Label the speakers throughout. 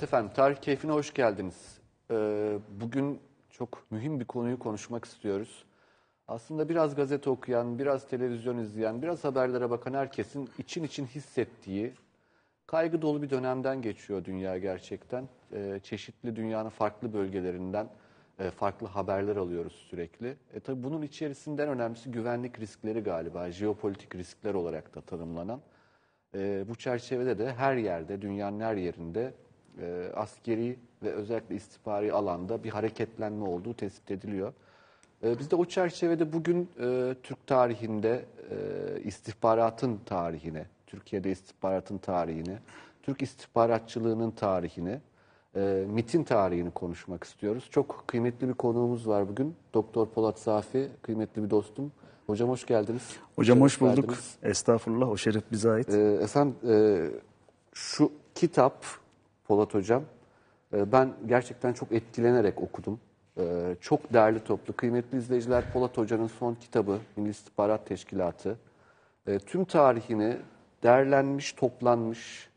Speaker 1: Evet efendim, Tarih Keyfi'ne hoş geldiniz. Ee, bugün çok mühim bir konuyu konuşmak istiyoruz. Aslında biraz gazete okuyan, biraz televizyon izleyen, biraz haberlere bakan herkesin için için hissettiği, kaygı dolu bir dönemden geçiyor dünya gerçekten. Ee, çeşitli dünyanın farklı bölgelerinden e, farklı haberler alıyoruz sürekli. E, tabii bunun içerisinden önemlisi güvenlik riskleri galiba, jeopolitik riskler olarak da tanımlanan. E, bu çerçevede de her yerde, dünyanın her yerinde e, askeri ve özellikle istihbari alanda bir hareketlenme olduğu tespit ediliyor. E, biz de o çerçevede bugün e, Türk tarihinde e, istihbaratın tarihine, Türkiye'de istihbaratın tarihine, Türk istihbaratçılığının tarihine, e, MIT'in tarihini konuşmak istiyoruz. Çok kıymetli bir konuğumuz var bugün. Doktor Polat Safi, kıymetli bir dostum. Hocam hoş geldiniz. Hocam hoş, hoş bulduk. Verdiniz.
Speaker 2: Estağfurullah, o şeref bize
Speaker 1: ait. E, efendim, e, şu kitap Polat Hocam. Ee, ben gerçekten çok etkilenerek okudum. Ee, çok değerli toplu. Kıymetli izleyiciler Polat Hoca'nın son kitabı Milli İstihbarat Teşkilatı. Ee, tüm tarihini derlenmiş, toplanmış,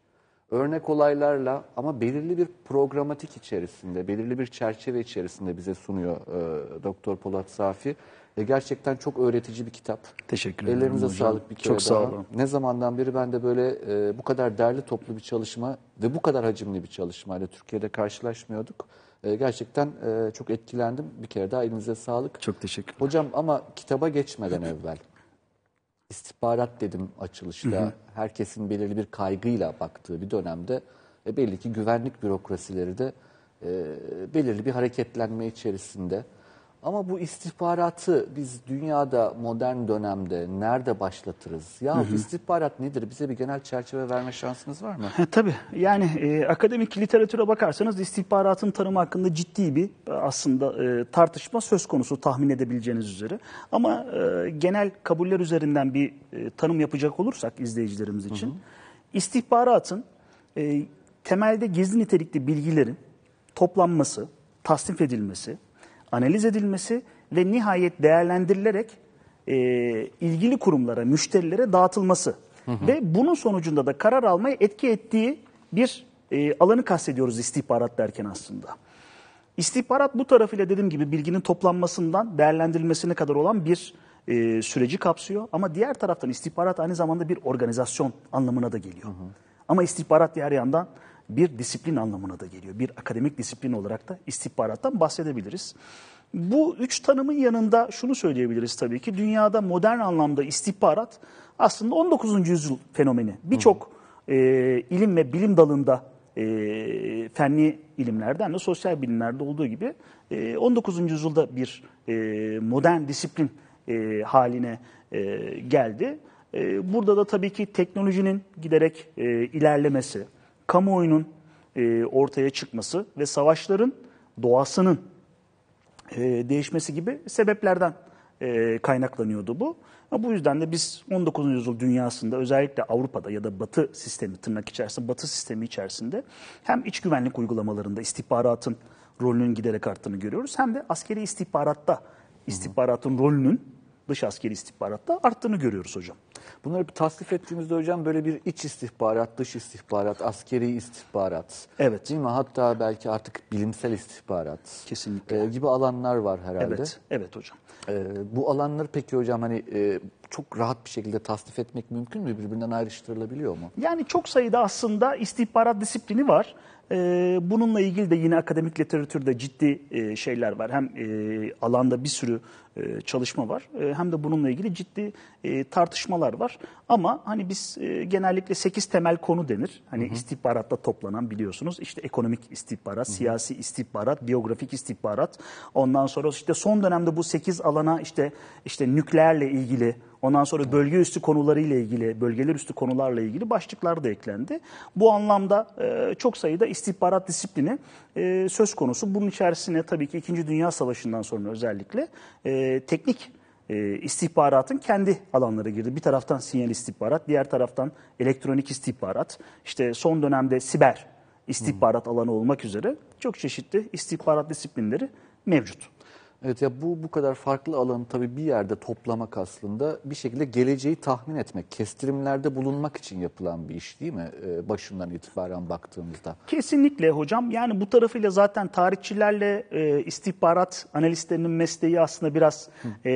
Speaker 1: örnek olaylarla ama belirli bir programatik içerisinde, belirli bir çerçeve içerisinde bize sunuyor e, Doktor Polat Safi. E, gerçekten çok öğretici bir kitap. Teşekkür ederim Ellerinize hocam. sağlık bir kere Çok daha. sağ olun. Ne zamandan beri ben de böyle e, bu kadar derli toplu bir çalışma ve bu kadar hacimli bir çalışmayla Türkiye'de karşılaşmıyorduk. E, gerçekten e, çok etkilendim. Bir kere daha elinize sağlık. Çok teşekkür Hocam ama kitaba geçmeden evvel istihbarat dedim açılışta. Herkesin belirli bir kaygıyla baktığı bir dönemde e, belli ki güvenlik bürokrasileri de e, belirli bir hareketlenme içerisinde. Ama bu istihbaratı biz dünyada modern dönemde nerede başlatırız? Ya hı hı. istihbarat nedir?
Speaker 2: Bize bir genel çerçeve verme şansınız var mı? Ha, tabii. Yani e, akademik literatüre bakarsanız istihbaratın tanımı hakkında ciddi bir e, aslında e, tartışma söz konusu tahmin edebileceğiniz üzere. Ama e, genel kabuller üzerinden bir e, tanım yapacak olursak izleyicilerimiz için hı hı. istihbaratın e, temelde gizli nitelikli bilgilerin toplanması, tasnif edilmesi analiz edilmesi ve nihayet değerlendirilerek e, ilgili kurumlara, müşterilere dağıtılması hı hı. ve bunun sonucunda da karar almaya etki ettiği bir e, alanı kastediyoruz istihbarat derken aslında. İstihbarat bu tarafıyla dediğim gibi bilginin toplanmasından değerlendirilmesine kadar olan bir e, süreci kapsıyor. Ama diğer taraftan istihbarat aynı zamanda bir organizasyon anlamına da geliyor. Hı hı. Ama istihbarat diğer yandan bir disiplin anlamına da geliyor. Bir akademik disiplin olarak da istihbarattan bahsedebiliriz. Bu üç tanımın yanında şunu söyleyebiliriz tabii ki dünyada modern anlamda istihbarat aslında 19. yüzyıl fenomeni. Birçok e, ilim ve bilim dalında e, fenli ilimlerden de sosyal bilimlerde olduğu gibi e, 19. yüzyılda bir e, modern disiplin e, haline e, geldi. E, burada da tabii ki teknolojinin giderek e, ilerlemesi, kamuoyunun e, ortaya çıkması ve savaşların doğasının e, değişmesi gibi sebeplerden e, kaynaklanıyordu bu. bu yüzden de biz 19. yüzyıl dünyasında özellikle Avrupa'da ya da Batı sistemi tırnak içerisinde Batı sistemi içerisinde hem iç güvenlik uygulamalarında istihbaratın rolünün giderek arttığını görüyoruz hem de askeri istihbaratta istihbaratın rolünün dış askeri istihbaratta arttığını görüyoruz hocam. Bunları bir tasnif ettiğimizde hocam
Speaker 1: böyle bir iç istihbarat, dış istihbarat, askeri istihbarat. Evet. Değil mi? Hatta belki artık bilimsel istihbarat. Kesinlikle. E, gibi alanlar var herhalde. Evet, evet hocam. E, bu alanları peki hocam hani e, çok rahat bir şekilde tasnif etmek mümkün mü? Birbirinden ayrıştırılabiliyor
Speaker 2: mu? Yani çok sayıda aslında istihbarat disiplini var. E, bununla ilgili de yine akademik literatürde ciddi e, şeyler var. Hem e, alanda bir sürü e, çalışma var. E, hem de bununla ilgili ciddi e, tartışmalar var. Ama hani biz genellikle 8 temel konu denir. Hani hı hı. istihbaratta toplanan biliyorsunuz işte ekonomik istihbarat, hı hı. siyasi istihbarat, biyografik istihbarat. Ondan sonra işte son dönemde bu 8 alana işte işte nükleerle ilgili Ondan sonra bölge üstü konularıyla ilgili, bölgeler üstü konularla ilgili başlıklar da eklendi. Bu anlamda çok sayıda istihbarat disiplini söz konusu. Bunun içerisine tabii ki 2. Dünya Savaşı'ndan sonra özellikle teknik e, istihbaratın kendi alanlara girdi. Bir taraftan sinyal istihbarat, diğer taraftan elektronik istihbarat, işte son dönemde siber istihbarat hmm. alanı olmak üzere çok çeşitli istihbarat disiplinleri mevcut. Evet ya bu bu kadar farklı alanı
Speaker 1: tabii bir yerde toplamak aslında bir şekilde geleceği tahmin etmek, kestirimlerde bulunmak için yapılan bir iş değil mi? Ee, başından itibaren baktığımızda.
Speaker 2: Kesinlikle hocam. Yani bu tarafıyla zaten tarihçilerle e, istihbarat analistlerinin mesleği aslında biraz e,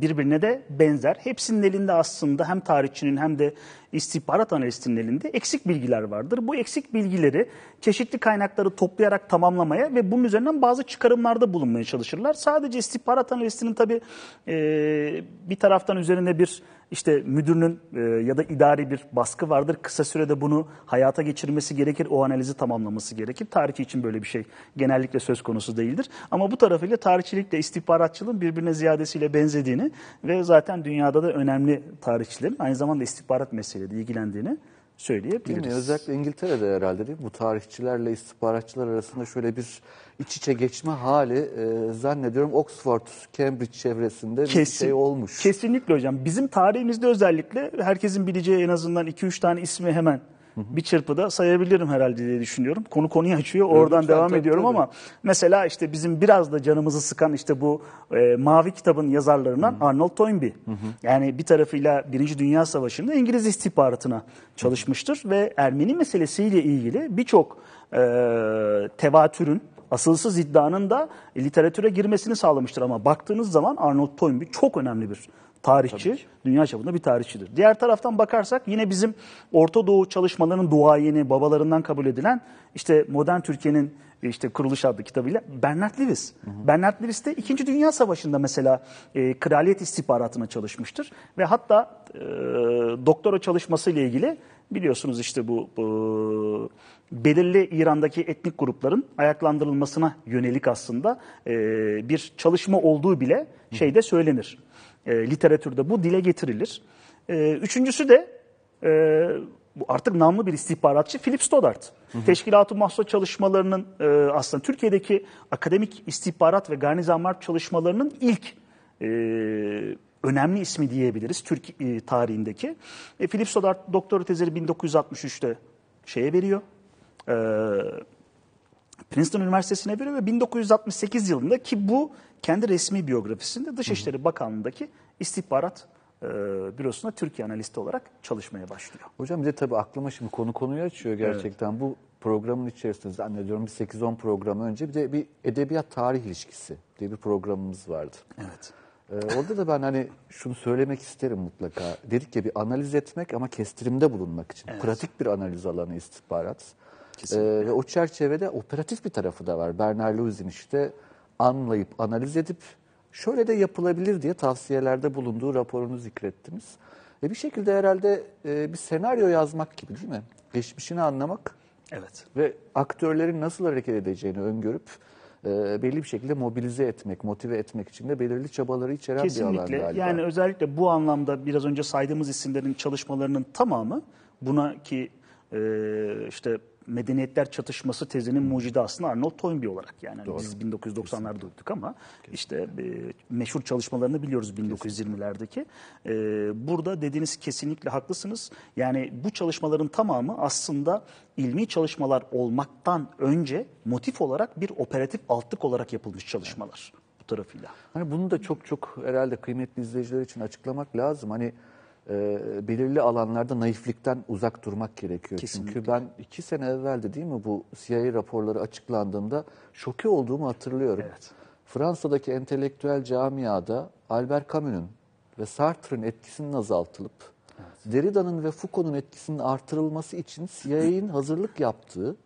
Speaker 2: birbirine de benzer. Hepsinin elinde aslında hem tarihçinin hem de istihbarat analistinin elinde eksik bilgiler vardır. Bu eksik bilgileri çeşitli kaynakları toplayarak tamamlamaya ve bunun üzerinden bazı çıkarımlarda bulunmaya çalışırlar. Sadece istihbarat analistinin tabii e, bir taraftan üzerinde bir işte müdürünün e, ya da idari bir baskı vardır. Kısa sürede bunu hayata geçirmesi gerekir, o analizi tamamlaması gerekir. Tarihçi için böyle bir şey genellikle söz konusu değildir. Ama bu tarafıyla tarihçilikle istihbaratçılığın birbirine ziyadesiyle benzediğini ve zaten dünyada da önemli tarihçilerin aynı zamanda istihbarat meseleleri ilgilendiğini söyleyebiliriz. Değil mi? Özellikle
Speaker 1: İngiltere'de herhalde değil mi? Bu tarihçilerle istihbaratçılar arasında şöyle bir iç içe geçme hali e, zannediyorum Oxford, Cambridge
Speaker 2: çevresinde Kesin, bir şey olmuş. Kesinlikle hocam. Bizim tarihimizde özellikle herkesin bileceği en azından 2-3 tane ismi hemen bir çırpıda sayabilirim herhalde diye düşünüyorum. Konu konuyu açıyor. Oradan Lütfen, devam tabii, ediyorum tabii. ama mesela işte bizim biraz da canımızı sıkan işte bu e, mavi kitabın yazarlarından hı hı. Arnold Toynbee. Hı hı. Yani bir tarafıyla Birinci Dünya Savaşı'nda İngiliz istihbaratına çalışmıştır hı hı. ve Ermeni meselesiyle ilgili birçok e, tevatürün asılsız iddianın da e, literatüre girmesini sağlamıştır. Ama baktığınız zaman Arnold Toynbee çok önemli bir tarihçi, dünya çapında bir tarihçidir. Diğer taraftan bakarsak yine bizim Orta Doğu çalışmalarının duayeni, babalarından kabul edilen işte modern Türkiye'nin e, işte Kuruluş adlı kitabıyla Bernard Lewis. Hı hı. Bernard Lewis de 2. Dünya Savaşı'nda mesela e, kraliyet istihbaratına çalışmıştır ve hatta e, doktora çalışması ile ilgili biliyorsunuz işte bu e, belirli İran'daki etnik grupların ayaklandırılmasına yönelik aslında e, bir çalışma olduğu bile şeyde söylenir. E, literatürde bu dile getirilir. E, üçüncüsü de e, bu artık namlı bir istihbaratçı Philip Stoddart. Hı hı. Teşkilat-ı Mahsus çalışmalarının e, aslında Türkiye'deki akademik istihbarat ve garnizamlar çalışmalarının ilk e, önemli ismi diyebiliriz Türk e, tarihindeki. E, Philip Stoddart doktora tezleri 1963'te şeye veriyor, e, Princeton Üniversitesi'ne veriyor ve 1968 yılında ki bu kendi resmi biyografisinde Dışişleri Bakanlığı'ndaki istihbarat e, bürosuna Türkiye analisti olarak çalışmaya başlıyor.
Speaker 1: Hocam bir de tabii aklıma şimdi konu konuyu açıyor gerçekten. Evet. Bu programın içerisinde zannediyorum bir 8-10 program önce bir de bir edebiyat tarih ilişkisi diye bir programımız vardı. Evet. Ee, orada da ben hani şunu söylemek isterim mutlaka. Dedik ya bir analiz etmek ama kestirimde bulunmak için. Evet. Pratik bir analiz alanı istihbarat. E, ve o çerçevede operatif bir tarafı da var. Bernard Lewis'in işte anlayıp, analiz edip şöyle de yapılabilir diye tavsiyelerde bulunduğu raporunu zikrettiniz. Ve bir şekilde herhalde e, bir senaryo yazmak gibi değil mi? Geçmişini anlamak evet. ve aktörlerin nasıl hareket edeceğini öngörüp e, belli bir şekilde mobilize etmek, motive etmek için de belirli çabaları
Speaker 2: içeren Kesinlikle. bir alan galiba. Kesinlikle. Yani özellikle bu anlamda biraz önce saydığımız isimlerin çalışmalarının tamamı buna ki e, işte medeniyetler çatışması tezinin hmm. mucidi aslında Arnold Toynbee olarak yani hani Doğru. biz 1990'larda duyduk ama Kesinlikle. işte e, meşhur çalışmalarını biliyoruz 1920'lerdeki. E, ee, burada dediğiniz kesinlikle haklısınız. Yani bu çalışmaların tamamı aslında ilmi çalışmalar olmaktan önce motif olarak bir operatif altlık olarak yapılmış çalışmalar bu tarafıyla. Hani bunu da çok çok
Speaker 1: herhalde kıymetli izleyiciler için açıklamak lazım. Hani e, belirli alanlarda naiflikten uzak durmak gerekiyor. Kesinlikle. Çünkü ben iki sene evveldi değil mi bu CIA raporları açıklandığında şoke olduğumu hatırlıyorum. Evet. Fransa'daki entelektüel camiada Albert Camus'un ve Sartre'ın etkisinin azaltılıp evet. Derrida'nın ve Foucault'un etkisinin artırılması için CIA'nin hazırlık yaptığı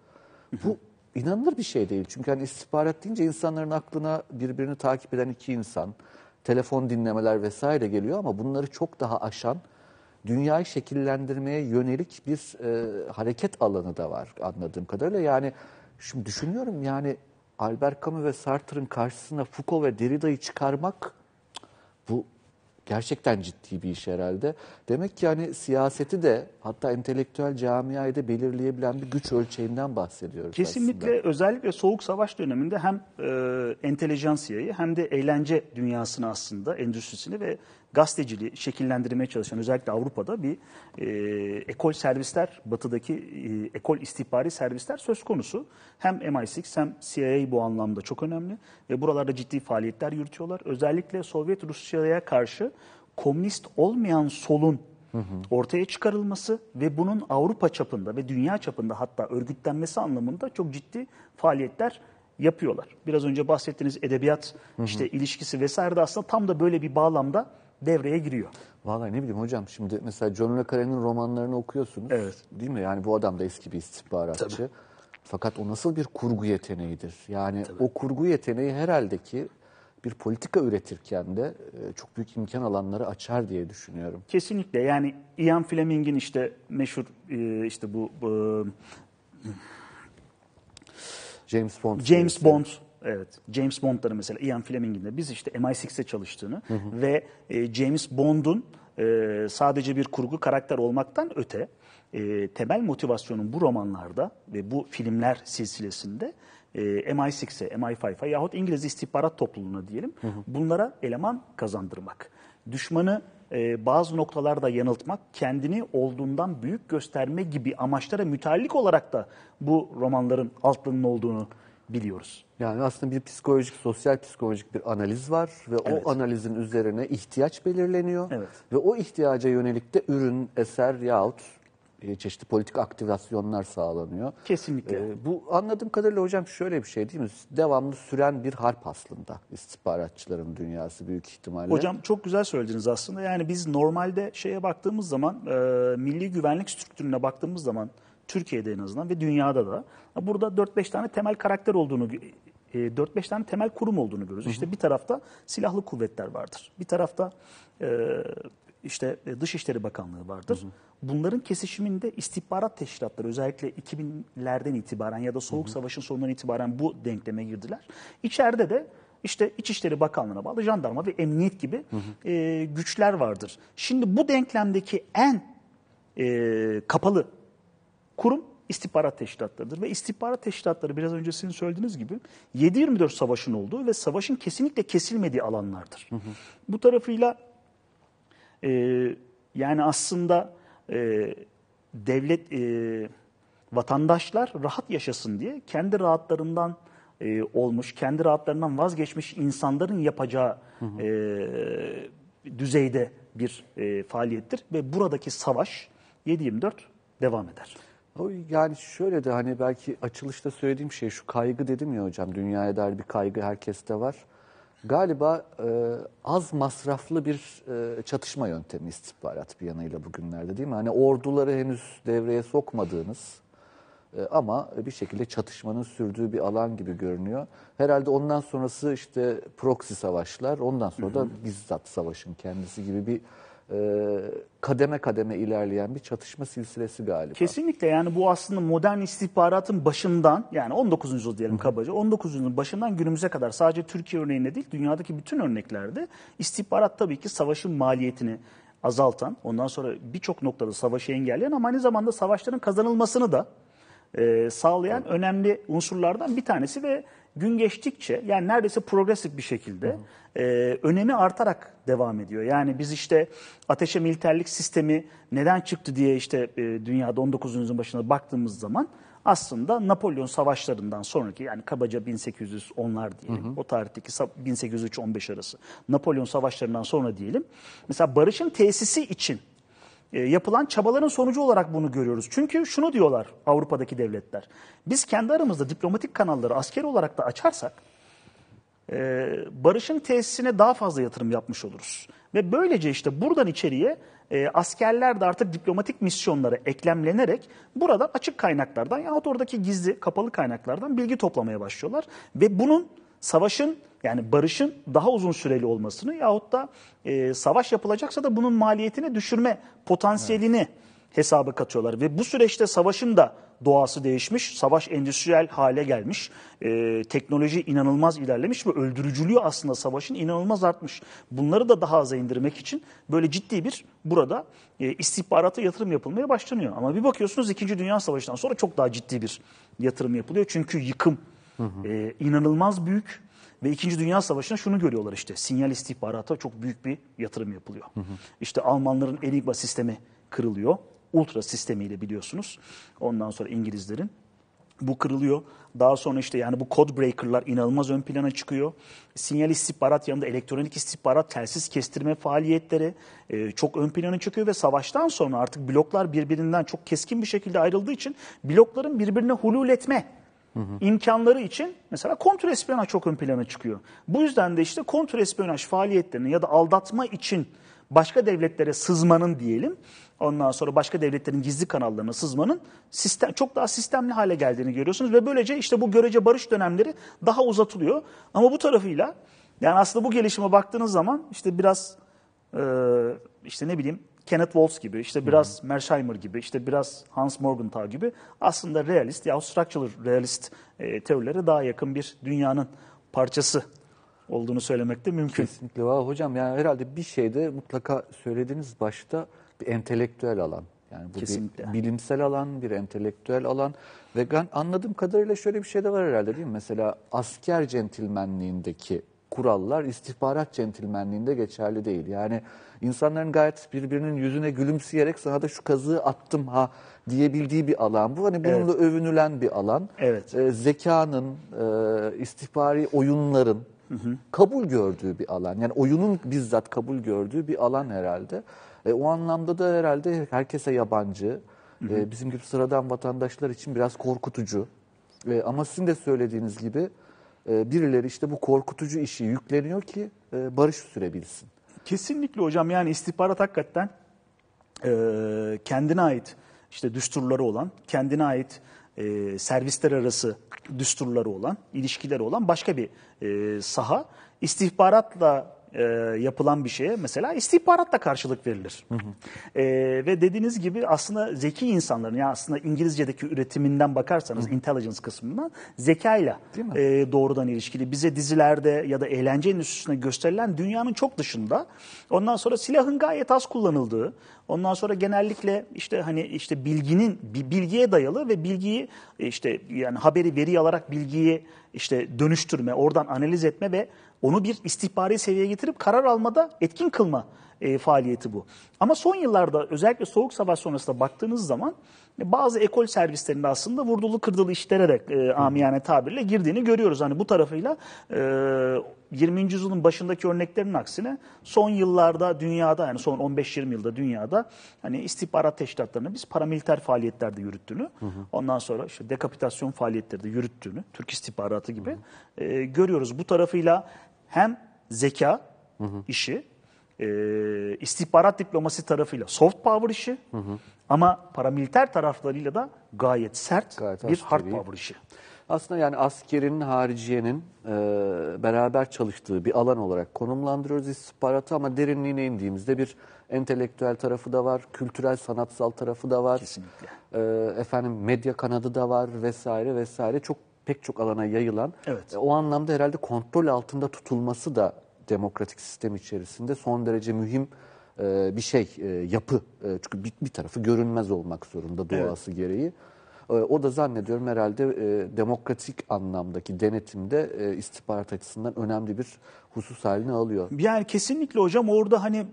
Speaker 1: bu inanılır bir şey değil. Çünkü hani istihbarat deyince insanların aklına birbirini takip eden iki insan, telefon dinlemeler vesaire geliyor ama bunları çok daha aşan dünyayı şekillendirmeye yönelik bir e, hareket alanı da var anladığım kadarıyla. Yani şimdi düşünüyorum yani Albert Camus ve Sartre'ın karşısına Foucault ve Derrida'yı çıkarmak bu gerçekten ciddi bir iş herhalde. Demek ki hani siyaseti de hatta entelektüel camiayı da belirleyebilen bir güç ölçeğinden bahsediyoruz Kesinlikle
Speaker 2: aslında. özellikle soğuk savaş döneminde hem e, entelejansiyayı hem de eğlence dünyasını aslında endüstrisini ve gazeteciliği şekillendirmeye çalışan özellikle Avrupa'da bir e, ekol servisler, batıdaki e, ekol istihbari servisler söz konusu. Hem MI6 hem CIA bu anlamda çok önemli ve buralarda ciddi faaliyetler yürütüyorlar. Özellikle Sovyet Rusya'ya karşı komünist olmayan solun ortaya çıkarılması ve bunun Avrupa çapında ve dünya çapında hatta örgütlenmesi anlamında çok ciddi faaliyetler yapıyorlar. Biraz önce bahsettiğiniz edebiyat işte ilişkisi vesaire de aslında tam da böyle bir bağlamda devreye giriyor. Vallahi ne bileyim hocam şimdi mesela John Le Carré'nin romanlarını
Speaker 1: okuyorsunuz. Evet. Değil mi? Yani bu adam da eski bir istihbaratçı. Tabii. Fakat o nasıl bir kurgu yeteneğidir? Yani Tabii. o kurgu yeteneği herhalde ki bir politika üretirken de
Speaker 2: e, çok büyük imkan alanları açar diye düşünüyorum. Kesinlikle yani Ian Fleming'in işte meşhur e, işte bu, bu e, James Bond. James serisi. Bond Evet. James Bond'ları mesela Ian Fleming'in de biz işte MI6'e çalıştığını hı hı. ve e, James Bond'un e, sadece bir kurgu karakter olmaktan öte e, temel motivasyonun bu romanlarda ve bu filmler silsilesinde e, MI6'e, MI5'a yahut İngiliz istihbarat topluluğuna diyelim hı hı. bunlara eleman kazandırmak. Düşmanı e, bazı noktalarda yanıltmak, kendini olduğundan büyük gösterme gibi amaçlara müteallik olarak da bu romanların altlarının olduğunu biliyoruz. Yani aslında bir psikolojik, sosyal psikolojik bir analiz var ve evet. o analizin
Speaker 1: üzerine ihtiyaç belirleniyor. Evet. Ve o ihtiyaca yönelik de ürün, eser yahut e, çeşitli politik aktivasyonlar sağlanıyor. Kesinlikle. Ee, bu anladığım kadarıyla hocam
Speaker 2: şöyle bir şey değil mi? Devamlı süren bir harp aslında istihbaratçıların dünyası büyük ihtimalle. Hocam çok güzel söylediniz aslında. Yani biz normalde şeye baktığımız zaman, e, milli güvenlik strüktürüne baktığımız zaman Türkiye'de en azından ve dünyada da. Burada 4-5 tane temel karakter olduğunu 4-5 e, tane temel kurum olduğunu görürüz. İşte bir tarafta silahlı kuvvetler vardır. Bir tarafta e, işte e, Dışişleri Bakanlığı vardır. Hı hı. Bunların kesişiminde istihbarat teşkilatları özellikle 2000'lerden itibaren ya da Soğuk hı hı. Savaş'ın sonundan itibaren bu denkleme girdiler. İçeride de işte İçişleri Bakanlığı'na bağlı jandarma ve emniyet gibi hı hı. E, güçler vardır. Şimdi bu denklemdeki en e, kapalı kurum istihbarat teşkilatlarıdır. Ve istihbarat teşkilatları biraz önce sizin söylediğiniz gibi 7-24 savaşın olduğu ve savaşın kesinlikle kesilmediği alanlardır. Hı hı. Bu tarafıyla e, yani aslında e, devlet e, vatandaşlar rahat yaşasın diye kendi rahatlarından e, olmuş, kendi rahatlarından vazgeçmiş insanların yapacağı hı hı. E, düzeyde bir e, faaliyettir. Ve buradaki savaş 7-24 devam eder. Yani şöyle de hani belki açılışta söylediğim şey şu kaygı
Speaker 1: dedim ya hocam dünyaya dair bir kaygı herkeste var. Galiba e, az masraflı bir e, çatışma yöntemi istihbarat bir yanıyla bugünlerde değil mi? Hani orduları henüz devreye sokmadığınız e, ama bir şekilde çatışmanın sürdüğü bir alan gibi görünüyor. Herhalde ondan sonrası işte proxy savaşlar, ondan sonra da bizzat savaşın kendisi gibi bir e, kademe kademe ilerleyen bir çatışma
Speaker 2: silsilesi galiba. Kesinlikle yani bu aslında modern istihbaratın başından yani 19. yüzyıl diyelim kabaca 19. yüzyılın başından günümüze kadar sadece Türkiye örneğinde değil dünyadaki bütün örneklerde istihbarat tabii ki savaşın maliyetini azaltan ondan sonra birçok noktada savaşı engelleyen ama aynı zamanda savaşların kazanılmasını da e, sağlayan önemli unsurlardan bir tanesi ve gün geçtikçe yani neredeyse progresif bir şekilde hı hı. e, önemi artarak devam ediyor. Yani biz işte ateşe militerlik sistemi neden çıktı diye işte e, dünyada 19. yüzyılın başına baktığımız zaman aslında Napolyon savaşlarından sonraki yani kabaca 1810'lar diyelim hı hı. o tarihteki 1803-15 arası Napolyon savaşlarından sonra diyelim mesela barışın tesisi için e, yapılan çabaların sonucu olarak bunu görüyoruz. Çünkü şunu diyorlar Avrupa'daki devletler. Biz kendi aramızda diplomatik kanalları asker olarak da açarsak e, barışın tesisine daha fazla yatırım yapmış oluruz. Ve böylece işte buradan içeriye e, askerler de artık diplomatik misyonlara eklemlenerek burada açık kaynaklardan yahut oradaki gizli kapalı kaynaklardan bilgi toplamaya başlıyorlar. Ve bunun savaşın yani barışın daha uzun süreli olmasını yahut da e, savaş yapılacaksa da bunun maliyetini düşürme potansiyelini evet. hesaba katıyorlar. Ve bu süreçte savaşın da doğası değişmiş, savaş endüstriyel hale gelmiş, e, teknoloji inanılmaz ilerlemiş ve öldürücülüğü aslında savaşın inanılmaz artmış. Bunları da daha aza indirmek için böyle ciddi bir burada e, istihbarata yatırım yapılmaya başlanıyor. Ama bir bakıyorsunuz 2. Dünya Savaşı'ndan sonra çok daha ciddi bir yatırım yapılıyor. Çünkü yıkım hı hı. E, inanılmaz büyük ve 2. Dünya Savaşı'nda şunu görüyorlar işte. Sinyal istihbarata çok büyük bir yatırım yapılıyor. Hı hı. İşte Almanların Enigma sistemi kırılıyor. Ultra sistemiyle biliyorsunuz. Ondan sonra İngilizlerin. Bu kırılıyor. Daha sonra işte yani bu code breaker'lar inanılmaz ön plana çıkıyor. Sinyal istihbarat yanında elektronik istihbarat, telsiz kestirme faaliyetleri e, çok ön plana çıkıyor ve savaştan sonra artık bloklar birbirinden çok keskin bir şekilde ayrıldığı için blokların birbirine hulul etme hı hı. imkanları için mesela kontrespiyonaj çok ön plana çıkıyor. Bu yüzden de işte kontrespiyonaj faaliyetlerini ya da aldatma için başka devletlere sızmanın diyelim ondan sonra başka devletlerin gizli kanallarına sızmanın sistem, çok daha sistemli hale geldiğini görüyorsunuz ve böylece işte bu görece barış dönemleri daha uzatılıyor. Ama bu tarafıyla yani aslında bu gelişime baktığınız zaman işte biraz e, işte ne bileyim Kenneth Waltz gibi, işte biraz hmm. Mersheimer gibi, işte biraz Hans Morgenthau gibi aslında realist ya structural realist e, teorilere daha yakın bir dünyanın parçası olduğunu söylemek de mümkün. Kesinlikle. Valla hocam yani
Speaker 1: herhalde bir şeyde mutlaka söylediğiniz başta bir entelektüel alan. Yani bu Kesinlikle. bir bilimsel alan, bir entelektüel alan ve ben anladığım kadarıyla şöyle bir şey de var herhalde değil mi? Mesela asker centilmenliğindeki kurallar istihbarat centilmenliğinde geçerli değil. Yani insanların gayet birbirinin yüzüne gülümseyerek sana da şu kazığı attım ha diyebildiği bir alan bu. Hani bununla evet. övünülen bir alan. Evet. E, zekanın, e, istihbari oyunların hı hı. kabul gördüğü bir alan. Yani oyunun bizzat kabul gördüğü bir alan herhalde. E, o anlamda da herhalde herkese yabancı. Hı hı. E, bizim gibi sıradan vatandaşlar için biraz korkutucu. E, ama sizin de söylediğiniz
Speaker 2: gibi ee, birileri işte bu korkutucu işi yükleniyor ki e, barış sürebilsin. Kesinlikle hocam yani istihbarat hakikaten e, kendine ait işte düsturları olan, kendine ait e, servisler arası düsturları olan, ilişkileri olan başka bir saha. İstihbaratla e, yapılan bir şeye mesela istihbaratla karşılık verilir. Hı hı. E, ve dediğiniz gibi aslında zeki insanların ya yani aslında İngilizce'deki üretiminden bakarsanız hı. intelligence kısmından zekayla e, doğrudan ilişkili. Bize dizilerde ya da eğlence üstüne gösterilen dünyanın çok dışında ondan sonra silahın gayet az kullanıldığı ondan sonra genellikle işte hani işte bilginin bilgiye dayalı ve bilgiyi işte yani haberi veri alarak bilgiyi işte dönüştürme, oradan analiz etme ve onu bir istihbari seviyeye getirip karar almada etkin kılma e, faaliyeti bu. Ama son yıllarda özellikle Soğuk Savaş sonrasında baktığınız zaman e, bazı ekol servislerinde aslında vurdulu kırdılı işlere e, amiyane tabirle girdiğini görüyoruz. Hani bu tarafıyla e, 20. yüzyılın başındaki örneklerin aksine son yıllarda dünyada yani son 15-20 yılda dünyada hani istihbarat teşkilatlarını biz paramiliter faaliyetlerde yürüttüğünü hı hı. ondan sonra işte dekapitasyon faaliyetlerde yürüttüğünü Türk istihbaratı gibi hı hı. E, görüyoruz. Bu tarafıyla hem zeka hı hı. işi, e, istihbarat diplomasi tarafıyla soft power işi hı hı. ama paramiliter taraflarıyla da gayet sert gayet bir hard power işi. Aslında yani askerin,
Speaker 1: hariciyenin e, beraber çalıştığı bir alan olarak konumlandırıyoruz istihbaratı ama derinliğine indiğimizde bir entelektüel tarafı da var, kültürel sanatsal tarafı da var. Kesinlikle. E, efendim medya kanadı da var vesaire vesaire. Çok pek çok alana yayılan evet. E, o anlamda herhalde kontrol altında tutulması da demokratik sistem içerisinde son derece mühim e, bir şey e, yapı çünkü bir, bir tarafı görünmez olmak zorunda doğası evet. gereği. o da zannediyorum herhalde demokratik anlamdaki denetimde e, istihbarat açısından önemli bir husus haline alıyor. Yani
Speaker 2: kesinlikle hocam orada hani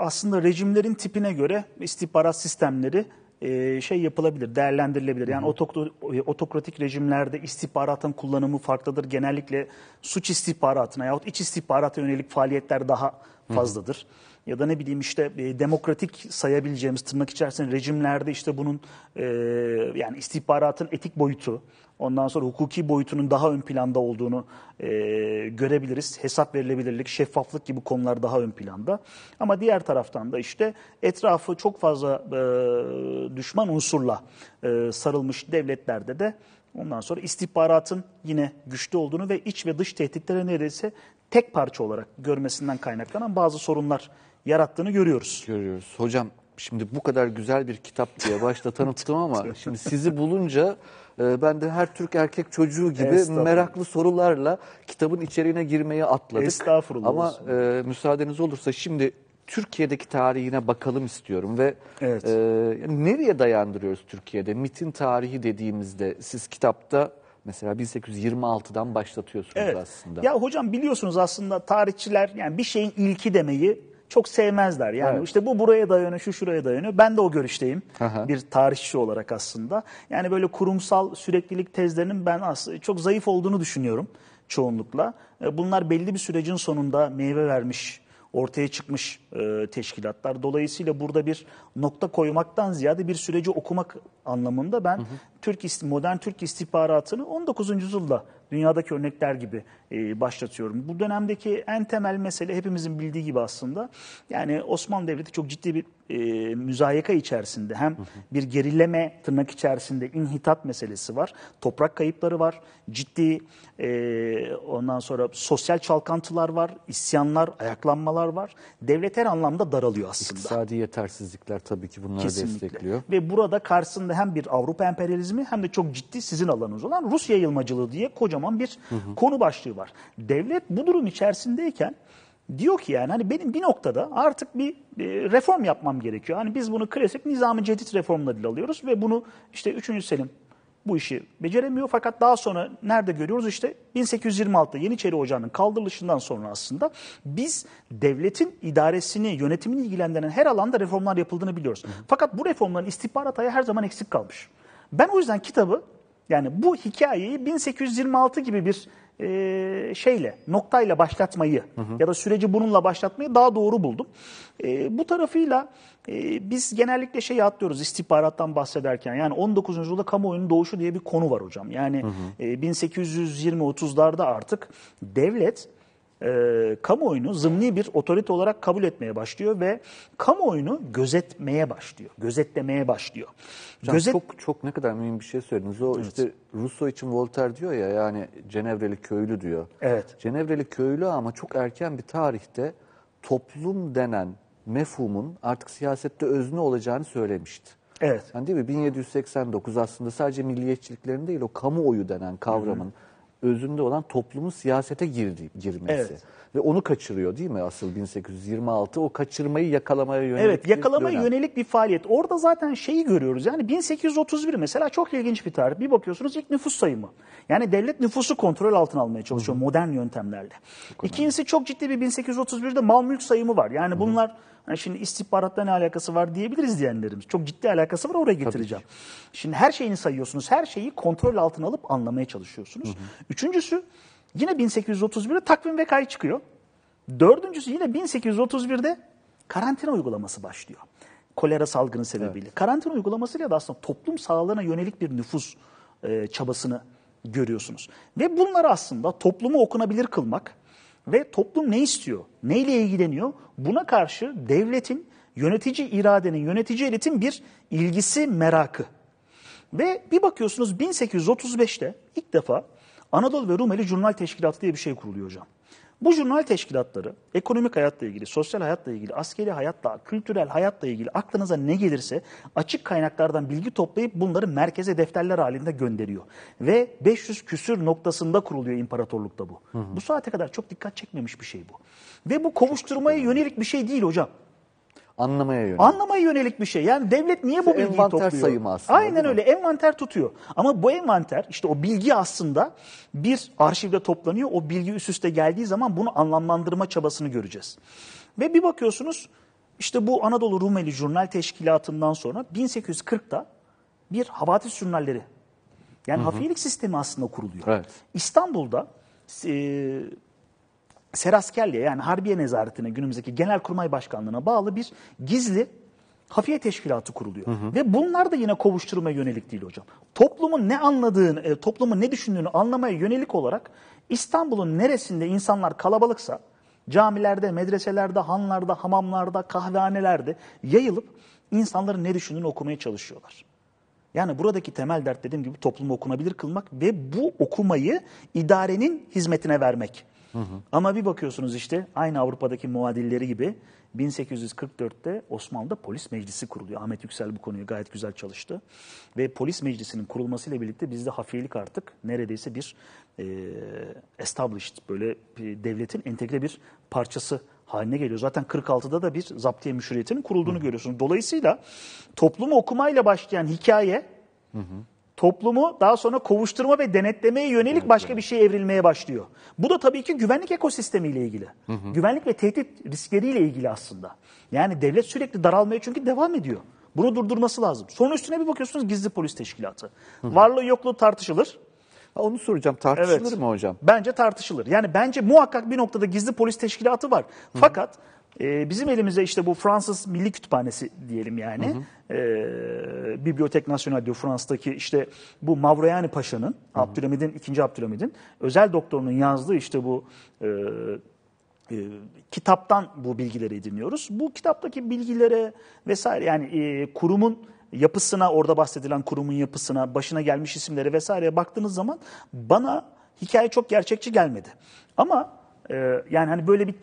Speaker 2: aslında rejimlerin tipine göre istihbarat sistemleri e, şey yapılabilir, değerlendirilebilir. Yani e, otokratik rejimlerde istihbaratın kullanımı farklıdır. Genellikle suç istihbaratına yahut iç istihbarata yönelik faaliyetler daha fazladır. Hı ya da ne bileyim işte e, demokratik sayabileceğimiz tırnak içerisinde rejimlerde işte bunun e, yani istihbaratın etik boyutu ondan sonra hukuki boyutunun daha ön planda olduğunu e, görebiliriz. Hesap verilebilirlik, şeffaflık gibi konular daha ön planda. Ama diğer taraftan da işte etrafı çok fazla e, düşman unsurla e, sarılmış devletlerde de Ondan sonra istihbaratın yine güçlü olduğunu ve iç ve dış tehditlere neredeyse tek parça olarak görmesinden kaynaklanan bazı sorunlar yarattığını görüyoruz. Görüyoruz. Hocam şimdi bu kadar güzel bir kitap diye başta
Speaker 1: tanıttım ama şimdi sizi bulunca e, ben de her Türk erkek çocuğu gibi meraklı sorularla kitabın içeriğine girmeye atladık. Estağfurullah. Ama e, müsaadeniz olursa şimdi Türkiye'deki tarihine bakalım istiyorum ve evet. e, nereye dayandırıyoruz Türkiye'de? MIT'in tarihi dediğimizde siz kitapta Mesela 1826'dan
Speaker 2: başlatıyorsunuz evet. aslında. Ya hocam biliyorsunuz aslında tarihçiler yani bir şeyin ilki demeyi çok sevmezler. Yani evet. işte bu buraya dayanıyor, şu şuraya dayanıyor. Ben de o görüşteyim Aha. bir tarihçi olarak aslında. Yani böyle kurumsal süreklilik tezlerinin ben aslında çok zayıf olduğunu düşünüyorum çoğunlukla. E, bunlar belli bir sürecin sonunda meyve vermiş ortaya çıkmış e, teşkilatlar. Dolayısıyla burada bir nokta koymaktan ziyade bir süreci okumak anlamında ben hı hı. Türk modern Türk istihbaratını 19. yüzyılda dünyadaki örnekler gibi e, başlatıyorum. Bu dönemdeki en temel mesele hepimizin bildiği gibi aslında yani Osmanlı Devleti çok ciddi bir e, müzayaka içerisinde hem bir gerileme tırnak içerisinde inhitat meselesi var, toprak kayıpları var, ciddi e, ondan sonra sosyal çalkantılar var, isyanlar, ayaklanmalar var. Devlet her anlamda daralıyor aslında. İktisadi yetersizlikler tabii ki bunları Kesinlikle. destekliyor. Ve burada karşısında hem bir Avrupa emperyalizmi hem de çok ciddi sizin alanınız olan Rus yayılmacılığı diye kocaman kocaman bir hı hı. konu başlığı var. Devlet bu durum içerisindeyken diyor ki yani hani benim bir noktada artık bir e, reform yapmam gerekiyor. Hani biz bunu klasik nizamı cedid reformla dil alıyoruz ve bunu işte 3. Selim bu işi beceremiyor. Fakat daha sonra nerede görüyoruz? işte 1826'da Yeniçeri Ocağı'nın kaldırılışından sonra aslında biz devletin idaresini, yönetimini ilgilendiren her alanda reformlar yapıldığını biliyoruz. Fakat bu reformların istihbarat ayağı her zaman eksik kalmış. Ben o yüzden kitabı yani bu hikayeyi 1826 gibi bir e, şeyle, noktayla başlatmayı hı hı. ya da süreci bununla başlatmayı daha doğru buldum. E, bu tarafıyla e, biz genellikle şeyi atlıyoruz istihbarattan bahsederken. Yani 19. yüzyılda kamuoyunun doğuşu diye bir konu var hocam. Yani e, 1820-30'larda artık devlet e, kamuoyunu zımni bir otorite olarak kabul etmeye başlıyor ve kamuoyunu gözetmeye başlıyor, gözetlemeye başlıyor.
Speaker 1: Hocam, Gözet... Çok çok ne kadar mühim bir şey söylediniz. O evet. işte Russo için Voltaire diyor ya yani Cenevreli köylü diyor. Evet. Cenevreli köylü ama çok erken bir tarihte toplum denen mefhumun artık siyasette özne olacağını söylemişti. Evet. Yani değil mi? 1789 aslında sadece milliyetçiliklerin değil o kamuoyu denen kavramın, Hı-hı özünde olan toplumun siyasete girdi, girmesi. Evet. Ve onu kaçırıyor değil mi asıl 1826? O kaçırmayı yakalamaya yönelik Evet yakalamaya dönem.
Speaker 2: yönelik bir faaliyet. Orada zaten şeyi görüyoruz yani 1831 mesela çok ilginç bir tarih. Bir bakıyorsunuz ilk nüfus sayımı. Yani devlet nüfusu kontrol altına almaya çalışıyor Hı-hı. modern yöntemlerle. Çok İkincisi çok ciddi bir 1831'de mal mülk sayımı var. Yani bunlar... Hı-hı yani şimdi istihbaratla ne alakası var diyebiliriz diyenlerimiz. Çok ciddi alakası var oraya getireceğim. Şimdi her şeyini sayıyorsunuz. Her şeyi kontrol altına alıp anlamaya çalışıyorsunuz. Hı hı. Üçüncüsü yine 1831'de takvim ve kay çıkıyor. Dördüncüsü yine 1831'de karantina uygulaması başlıyor. Kolera salgını sebebiyle. Evet. Karantina uygulamasıyla da aslında toplum sağlığına yönelik bir nüfus e, çabasını görüyorsunuz. Ve bunlar aslında toplumu okunabilir kılmak, ve toplum ne istiyor, neyle ilgileniyor? Buna karşı devletin, yönetici iradenin, yönetici elitin bir ilgisi, merakı. Ve bir bakıyorsunuz 1835'te ilk defa Anadolu ve Rumeli Jurnal Teşkilatı diye bir şey kuruluyor hocam. Bu jurnal teşkilatları ekonomik hayatla ilgili, sosyal hayatla ilgili, askeri hayatla, kültürel hayatla ilgili aklınıza ne gelirse açık kaynaklardan bilgi toplayıp bunları merkeze defterler halinde gönderiyor. Ve 500 küsür noktasında kuruluyor imparatorlukta bu. Hı hı. Bu saate kadar çok dikkat çekmemiş bir şey bu. Ve bu kovuşturmaya yönelik bir şey değil hocam. Anlamaya yönelik. Anlamaya yönelik bir şey. Yani devlet niye bu işte bilgiyi envanter topluyor? Envanter sayımı aslında. Aynen öyle. Envanter tutuyor. Ama bu envanter işte o bilgi aslında bir arşivde toplanıyor. O bilgi üst üste geldiği zaman bunu anlamlandırma çabasını göreceğiz. Ve bir bakıyorsunuz işte bu Anadolu Rumeli Jurnal Teşkilatı'ndan sonra 1840'da bir Havadis Jurnalleri yani hı hafiyelik sistemi aslında kuruluyor. Evet. İstanbul'da e, Seraskerliğe yani Harbiye Nezaretine günümüzdeki Genelkurmay Başkanlığı'na bağlı bir gizli hafiye teşkilatı kuruluyor. Hı hı. Ve bunlar da yine kovuşturma yönelik değil hocam. Toplumun ne anladığını, e, toplumun ne düşündüğünü anlamaya yönelik olarak İstanbul'un neresinde insanlar kalabalıksa camilerde, medreselerde, hanlarda, hamamlarda, kahvehanelerde yayılıp insanların ne düşündüğünü okumaya çalışıyorlar. Yani buradaki temel dert dediğim gibi toplumu okunabilir kılmak ve bu okumayı idarenin hizmetine vermek. Hı hı. Ama bir bakıyorsunuz işte aynı Avrupa'daki muadilleri gibi 1844'te Osmanlı'da polis meclisi kuruluyor. Ahmet Yüksel bu konuyu gayet güzel çalıştı. Ve polis meclisinin kurulmasıyla birlikte bizde hafiyelik artık neredeyse bir e, established böyle devletin entegre bir parçası haline geliyor. Zaten 46'da da bir zaptiye müşüriyetinin kurulduğunu hı. görüyorsunuz. Dolayısıyla toplumu okumayla başlayan hikaye hı hı toplumu daha sonra kovuşturma ve denetlemeye yönelik başka bir şey evrilmeye başlıyor. Bu da tabii ki güvenlik ekosistemiyle ilgili. Hı hı. Güvenlik ve tehdit riskleriyle ilgili aslında. Yani devlet sürekli daralmaya çünkü devam ediyor. Bunu durdurması lazım. Sonra üstüne bir bakıyorsunuz gizli polis teşkilatı. Hı hı. Varlığı yokluğu tartışılır. onu soracağım. Tartışılır evet. mı hocam? Bence tartışılır. Yani bence muhakkak bir noktada gizli polis teşkilatı var. Hı hı. Fakat e, bizim elimizde işte bu Fransız Milli Kütüphanesi diyelim yani. Hı hı. E, ee, Bibliotek Nationale de France'daki işte bu Mavroyani Paşa'nın, Abdülhamid'in, ikinci Abdülhamid'in özel doktorunun yazdığı işte bu e, e, kitaptan bu bilgileri ediniyoruz. Bu kitaptaki bilgilere vesaire yani e, kurumun yapısına, orada bahsedilen kurumun yapısına, başına gelmiş isimlere vesaireye baktığınız zaman bana hikaye çok gerçekçi gelmedi. Ama e, yani hani böyle bir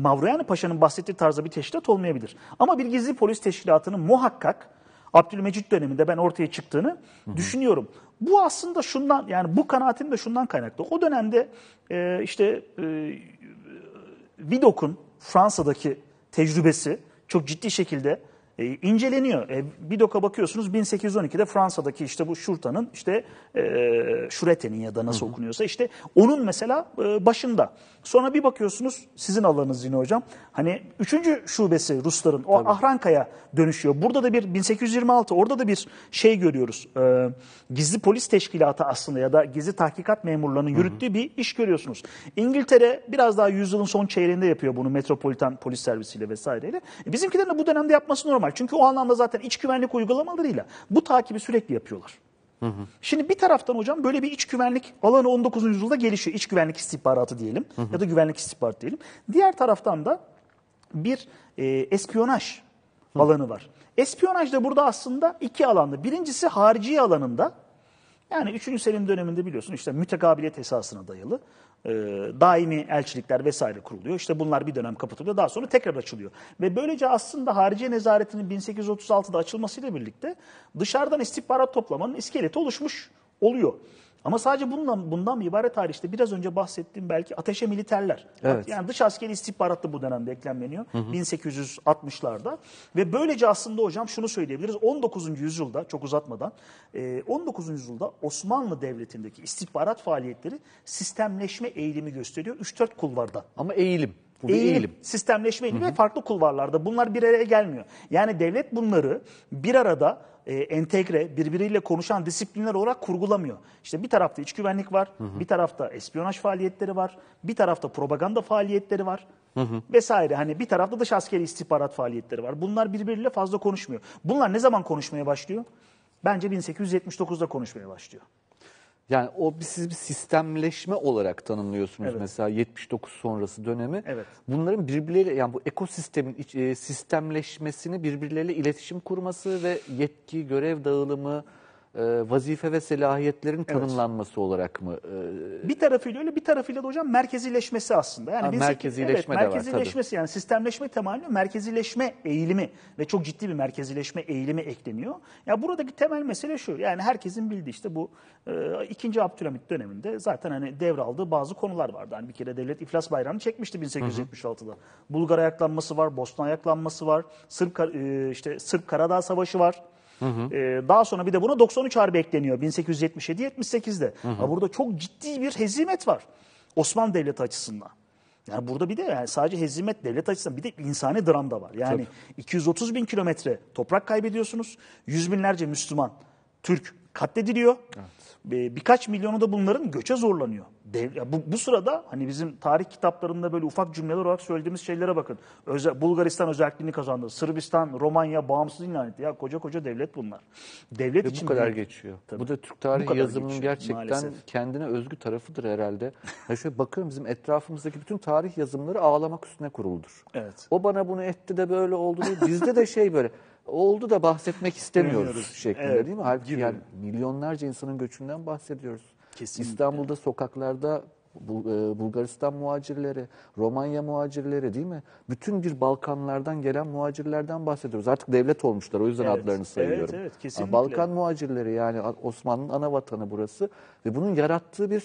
Speaker 2: Mavroyani Paşa'nın bahsettiği tarzda bir teşkilat olmayabilir. Ama bir gizli polis teşkilatının muhakkak Abdülmecit döneminde ben ortaya çıktığını Hı-hı. düşünüyorum. Bu aslında şundan yani bu kanaatim de şundan kaynaklı. O dönemde e, işte e, Vidoc'un Fransa'daki tecrübesi çok ciddi şekilde e, inceleniyor. E, bir doka bakıyorsunuz 1812'de Fransa'daki işte bu Şurta'nın işte e, Şurete'nin ya da nasıl Hı-hı. okunuyorsa işte onun mesela e, başında. Sonra bir bakıyorsunuz sizin alanınız yine hocam. Hani 3. şubesi Rusların o Tabii. Ahranka'ya dönüşüyor. Burada da bir 1826 orada da bir şey görüyoruz. E, gizli polis teşkilatı aslında ya da gizli tahkikat memurlarının yürüttüğü Hı-hı. bir iş görüyorsunuz. İngiltere biraz daha yüzyılın son çeyreğinde yapıyor bunu metropolitan polis servisiyle vesaireyle. E, bizimkilerin de bu dönemde yapması normal normal. Çünkü o anlamda zaten iç güvenlik uygulamalarıyla bu takibi sürekli yapıyorlar. Hı hı. Şimdi bir taraftan hocam böyle bir iç güvenlik alanı 19. yüzyılda gelişiyor. İç güvenlik istihbaratı diyelim hı hı. ya da güvenlik istihbaratı diyelim. Diğer taraftan da bir e, espiyonaj hı. alanı var. Espiyonaj da burada aslında iki alanda. Birincisi harici alanında yani 3. Selim döneminde biliyorsun işte mütekabiliyet esasına dayalı. Ee, daimi elçilikler vesaire kuruluyor. İşte bunlar bir dönem kapatılıyor. Daha sonra tekrar açılıyor. Ve böylece aslında harici nezaretinin 1836'da açılmasıyla birlikte dışarıdan istihbarat toplamanın iskeleti oluşmuş oluyor. Ama sadece bununla bundan mı ibaret tarihte biraz önce bahsettiğim belki ateşe militerler. Evet. Yani dış askeri istihbarat da bu dönemde eklemleniyor. 1860'larda. Ve böylece aslında hocam şunu söyleyebiliriz. 19. yüzyılda çok uzatmadan 19. E, yüzyılda Osmanlı Devleti'ndeki istihbarat faaliyetleri sistemleşme eğilimi gösteriyor. 3-4 kulvarda. Ama eğilim. Bu eğilim. eğilim. Sistemleşme eğilimi ve farklı kulvarlarda. Bunlar bir araya gelmiyor. Yani devlet bunları bir arada e, entegre, birbiriyle konuşan disiplinler olarak kurgulamıyor. İşte bir tarafta iç güvenlik var, hı hı. bir tarafta espiyonaj faaliyetleri var, bir tarafta propaganda faaliyetleri var hı hı. vesaire. Hani bir tarafta dış askeri istihbarat faaliyetleri var. Bunlar birbiriyle fazla konuşmuyor. Bunlar ne zaman konuşmaya başlıyor? Bence 1879'da konuşmaya başlıyor.
Speaker 1: Yani o siz bir sistemleşme olarak tanımlıyorsunuz evet. mesela 79 sonrası dönemi. Evet. Bunların birbirleriyle yani bu ekosistemin e, sistemleşmesini birbirleriyle iletişim kurması ve yetki, görev dağılımı, e, vazife ve selahiyetlerin tanımlanması evet. olarak mı?
Speaker 2: E, bir tarafıyla öyle, bir tarafıyla da hocam merkezileşmesi aslında. Yani ha, merkezileşme evet, de merkezileşmesi var, yani sistemleşme temelli merkezileşme eğilimi ve çok ciddi bir merkezileşme eğilimi ekleniyor. Ya buradaki temel mesele şu. Yani herkesin bildiği işte bu e, 2. Abdülhamit döneminde zaten hani devraldığı bazı konular vardı. Hani bir kere devlet iflas bayrağını çekmişti 1876'da. Hı hı. Bulgar ayaklanması var, Bosna ayaklanması var, Sırp e, işte Sırp Karadağ Savaşı var. Hı hı. E, daha sonra bir de buna 93 harbi ekleniyor 1877-78'de. Ama burada çok ciddi bir hezimet var Osmanlı Devleti açısından. Yani burada bir de yani sadece hezimet devlet açısından bir de insani dram da var. Yani Tabii. 230 bin kilometre toprak kaybediyorsunuz. Yüz binlerce Müslüman Türk katlediliyor. Evet. Ee, birkaç milyonu da bunların göçe zorlanıyor. bu, bu sırada hani bizim tarih kitaplarında böyle ufak cümleler olarak söylediğimiz şeylere bakın. Özel, Bulgaristan özelliğini kazandı. Sırbistan, Romanya bağımsız ilan etti. Ya koca koca devlet bunlar. Devlet Ve için bu kadar değil. geçiyor. Tabii. Bu da Türk tarihi yazımının geçiyor, gerçekten
Speaker 1: maalesef. kendine özgü tarafıdır herhalde. ya şöyle bakıyorum bizim etrafımızdaki bütün tarih yazımları ağlamak üstüne kuruludur. Evet. O bana bunu etti de böyle oldu diye. Bizde de şey böyle oldu da bahsetmek istemiyoruz şeklinde evet, değil mi? Halbuki gibi. yani milyonlarca insanın göçünden bahsediyoruz. Kesinlikle. İstanbul'da sokaklarda e, Bulgaristan muhacirleri, Romanya muhacirleri değil mi? Bütün bir Balkanlardan gelen muhacirlerden bahsediyoruz. Artık devlet olmuşlar o yüzden evet, adlarını sayıyorum. Evet, evet, kesinlikle. Balkan muhacirleri yani Osmanlı'nın ana vatanı burası ve bunun yarattığı bir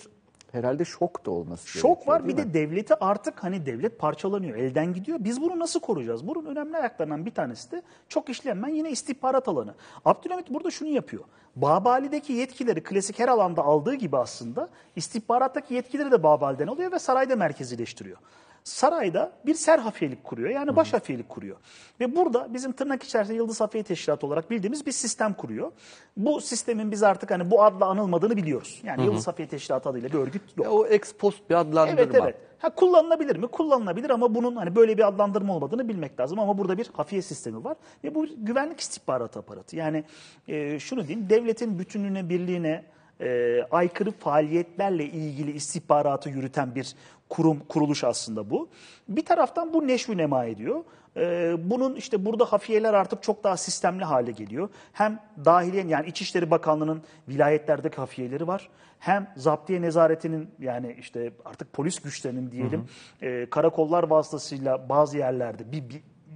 Speaker 1: herhalde şok da olması gerekiyor. Şok var bir mi? de
Speaker 2: devleti artık hani devlet parçalanıyor, elden gidiyor. Biz bunu nasıl koruyacağız? Bunun önemli ayaklarından bir tanesi de çok işlenmen yine istihbarat alanı. Abdülhamit burada şunu yapıyor. Babali'deki yetkileri klasik her alanda aldığı gibi aslında istihbarattaki yetkileri de Babali'den alıyor ve sarayda merkezileştiriyor sarayda bir ser hafiyelik kuruyor. Yani baş hafiyelik kuruyor. Ve burada bizim tırnak içerisinde Yıldız Hafiye Teşkilatı olarak bildiğimiz bir sistem kuruyor. Bu sistemin biz artık hani bu adla anılmadığını biliyoruz. Yani Hı-hı. Yıldız Hafiye Teşkilatı adıyla bir örgüt yok. Ya e, o ex post bir adlandırma. Evet evet. Ha, kullanılabilir mi? Kullanılabilir ama bunun hani böyle bir adlandırma olmadığını bilmek lazım. Ama burada bir hafiye sistemi var ve bu güvenlik istihbarat aparatı. Yani e, şunu diyeyim, devletin bütünlüğüne, birliğine, e, aykırı faaliyetlerle ilgili istihbaratı yürüten bir kurum, kuruluş aslında bu. Bir taraftan bu neşvi nema ediyor. Ee, bunun işte burada hafiyeler artık çok daha sistemli hale geliyor. Hem dahiliyen yani İçişleri Bakanlığı'nın vilayetlerdeki hafiyeleri var. Hem zaptiye nezaretinin yani işte artık polis güçlerinin diyelim hı hı. E, karakollar vasıtasıyla bazı yerlerde bir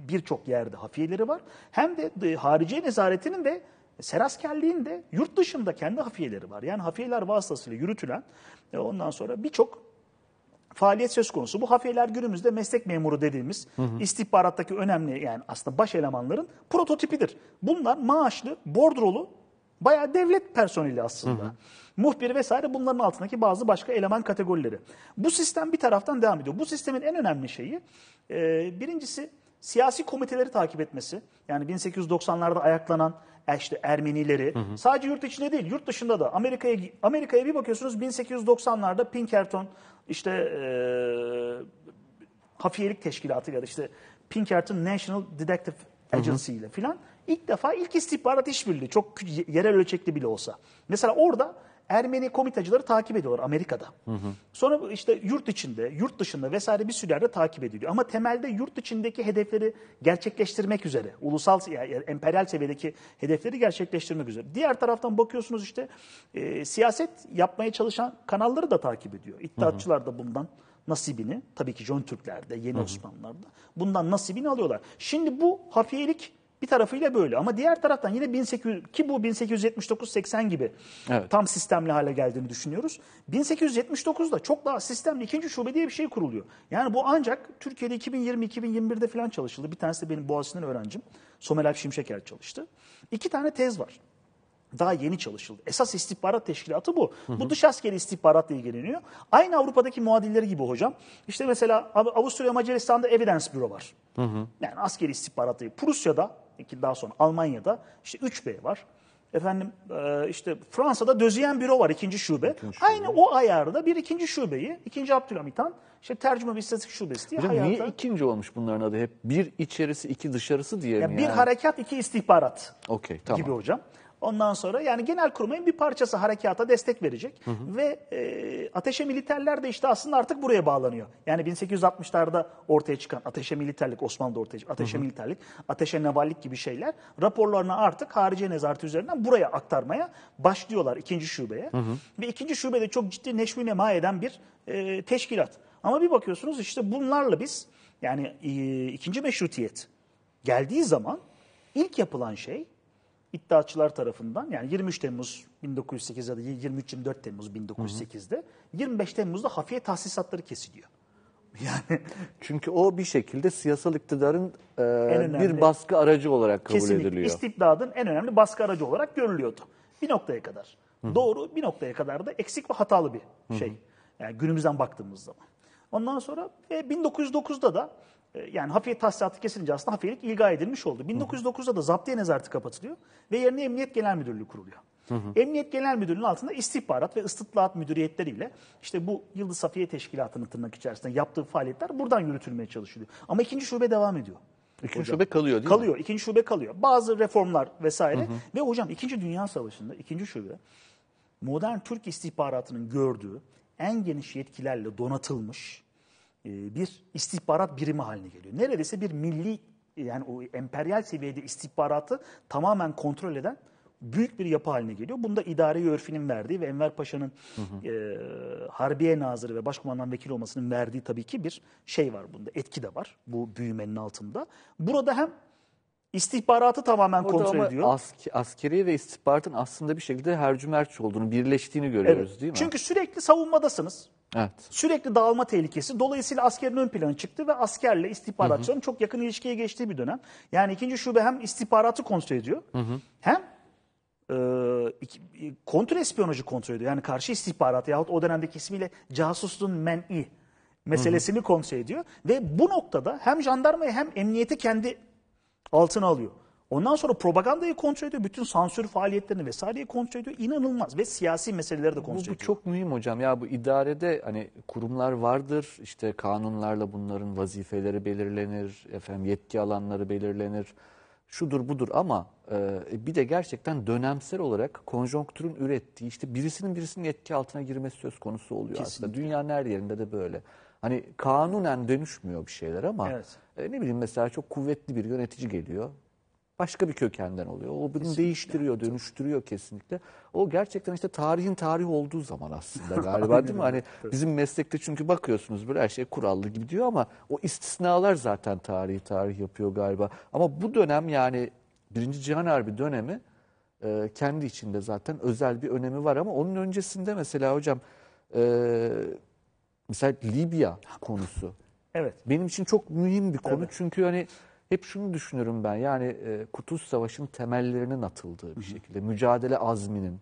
Speaker 2: birçok bir yerde hafiyeleri var. Hem de, de hariciye nezaretinin de e, Seraskerliğin de yurt dışında kendi hafiyeleri var. Yani hafiyeler vasıtasıyla yürütülen e, ondan sonra birçok faaliyet söz konusu. Bu hafiyeler günümüzde meslek memuru dediğimiz hı hı. istihbarattaki önemli yani aslında baş elemanların prototipidir. Bunlar maaşlı, bordrolu bayağı devlet personeli aslında. Hı hı. Muhbir vesaire bunların altındaki bazı başka eleman kategorileri. Bu sistem bir taraftan devam ediyor. Bu sistemin en önemli şeyi e, birincisi siyasi komiteleri takip etmesi. Yani 1890'larda ayaklanan e, işte Ermenileri hı hı. sadece yurt içinde değil yurt dışında da Amerika'ya Amerika'ya bir bakıyorsunuz 1890'larda Pinkerton işte e, hafiyelik teşkilatı ya da işte Pinkerton National Detective Agency ile filan ilk defa ilk istihbarat işbirliği çok yerel ölçekli bile olsa. Mesela orada Ermeni komitacıları takip ediyorlar Amerika'da. Hı hı. Sonra işte yurt içinde, yurt dışında vesaire bir sürü yerde takip ediliyor. Ama temelde yurt içindeki hedefleri gerçekleştirmek üzere, ulusal, yani emperyal seviyedeki hedefleri gerçekleştirmek üzere. Diğer taraftan bakıyorsunuz işte e, siyaset yapmaya çalışan kanalları da takip ediyor. İttihatçılar da bundan nasibini, tabii ki John Türklerde, Yeni hı hı. Osmanlılarda bundan nasibini alıyorlar. Şimdi bu hafiyelik bir tarafıyla böyle ama diğer taraftan yine 1800 ki bu 1879-80 gibi evet. tam sistemli hale geldiğini düşünüyoruz. 1879'da çok daha sistemli ikinci şube diye bir şey kuruluyor. Yani bu ancak Türkiye'de 2020-2021'de falan çalışıldı. Bir tanesi de benim Boğaziçi'nden öğrencim Somer Alp Şimşeker çalıştı. İki tane tez var daha yeni çalışıldı. Esas istihbarat teşkilatı bu. Hı hı. Bu dış askeri istihbaratla ilgileniyor. Aynı Avrupa'daki muadilleri gibi hocam. İşte mesela Avusturya Macaristan'da Evidence Büro var. Hı hı. Yani askeri istihbaratı. Prusya'da, Prusya'da, daha sonra Almanya'da işte 3B var. Efendim e, işte Fransa'da Dözüyen Büro var ikinci şube. İkinci şube. Aynı o ayarda bir ikinci şubeyi, ikinci Abdülhamit işte tercüme bir istatistik şubesi diye Hocam hayata... niye
Speaker 1: ikinci olmuş bunların adı hep? Bir içerisi, iki dışarısı diye yani mi? Bir harekat,
Speaker 2: iki istihbarat
Speaker 1: okay, tamam. gibi
Speaker 2: hocam. Ondan sonra yani genel kurmayın bir parçası harekata destek verecek. Hı hı. Ve e, ateşe militerler de işte aslında artık buraya bağlanıyor. Yani 1860'larda ortaya çıkan ateşe militerlik, Osmanlı'da ortaya çıkan ateşe hı hı. militerlik, ateşe nevallik gibi şeyler raporlarını artık harici nezareti üzerinden buraya aktarmaya başlıyorlar ikinci şubeye. Hı hı. Ve ikinci şubede çok ciddi neşvi nema eden bir e, teşkilat. Ama bir bakıyorsunuz işte bunlarla biz yani e, ikinci meşrutiyet geldiği zaman ilk yapılan şey iddiaçılar tarafından yani 23 Temmuz 1908 ya da 23-24 Temmuz 1908'de 25 Temmuz'da hafiye tahsisatları kesiliyor. Yani çünkü o bir şekilde siyasal iktidarın e,
Speaker 1: önemli, bir baskı aracı olarak kabul kesinlikle, ediliyor.
Speaker 2: İstibdadın en önemli baskı aracı olarak görülüyordu. Bir noktaya kadar. Hı-hı. Doğru bir noktaya kadar da eksik ve hatalı bir şey. Hı-hı. Yani günümüzden baktığımız zaman. Ondan sonra e, 1909'da da e, yani hafiyet tahsilatı kesilince aslında hafiyelik ilga edilmiş oldu. 1909'da da zaptiye nezareti kapatılıyor ve yerine Emniyet Genel Müdürlüğü kuruluyor. Hı hı. Emniyet Genel Müdürlüğü'nün altında istihbarat ve ıstitlahat müdüriyetleriyle işte bu Yıldız Safiye Teşkilatı'nın tırnak içerisinde yaptığı faaliyetler buradan yürütülmeye çalışılıyor. Ama ikinci şube devam ediyor. İkinci hocam. şube kalıyor değil kalıyor, mi? Kalıyor, İkinci şube kalıyor. Bazı reformlar vesaire hı hı. ve hocam ikinci Dünya Savaşı'nda ikinci şube modern Türk istihbaratının gördüğü en geniş yetkilerle donatılmış e, bir istihbarat birimi haline geliyor. Neredeyse bir milli e, yani o emperyal seviyede istihbaratı tamamen kontrol eden büyük bir yapı haline geliyor. Bunda idari örfinin verdiği ve Enver Paşa'nın e, Harbiye Nazırı ve başkomandan vekili olmasının verdiği tabii ki bir şey var bunda. Etki de var bu büyümenin altında. Burada hem istihbaratı tamamen Orada kontrol ama ediyor. Ask, askeri ve istihbaratın aslında
Speaker 1: bir şekilde hercümerç olduğunu, birleştiğini görüyoruz evet. değil mi? Çünkü
Speaker 2: sürekli savunmadasınız. Evet. Sürekli dağılma tehlikesi. Dolayısıyla askerin ön planı çıktı ve askerle istihbaratçıların çok yakın ilişkiye geçtiği bir dönem. Yani ikinci şube hem istihbaratı kontrol ediyor hı hı. hem e, e kontrespiyonajı kontrol ediyor. Yani karşı istihbarat yahut o dönemdeki ismiyle casusluğun men'i meselesini hı hı. kontrol ediyor. Ve bu noktada hem jandarmayı hem emniyeti kendi altına alıyor. Ondan sonra propagandayı kontrol ediyor. Bütün sansür faaliyetlerini vesaireyi kontrol ediyor. İnanılmaz ve siyasi meseleleri de kontrol bu, bu ediyor.
Speaker 1: Bu çok mühim hocam. Ya bu idarede hani kurumlar vardır. İşte kanunlarla bunların vazifeleri belirlenir. Efendim yetki alanları belirlenir. Şudur budur ama e, bir de gerçekten dönemsel olarak konjonktürün ürettiği işte birisinin birisinin yetki altına girmesi söz konusu oluyor Kesinlikle. aslında. Dünya her yerinde de böyle. Hani kanunen dönüşmüyor bir şeyler ama evet. e, ne bileyim mesela çok kuvvetli bir yönetici geliyor başka bir kökenden oluyor. O bunu kesinlikle. değiştiriyor, dönüştürüyor kesinlikle. O gerçekten işte tarihin tarihi olduğu zaman aslında galiba değil mi? Hani bizim meslekte çünkü bakıyorsunuz böyle her şey kurallı gibi diyor ama o istisnalar zaten tarihi tarih yapıyor galiba. Ama bu dönem yani Birinci Cihan Harbi dönemi e, kendi içinde zaten özel bir önemi var ama onun öncesinde mesela hocam e, mesela Libya konusu. Evet. Benim için çok mühim bir konu evet. çünkü hani hep şunu düşünürüm ben yani e, Kutuz Savaşı'nın temellerinin atıldığı bir şekilde mücadele azminin,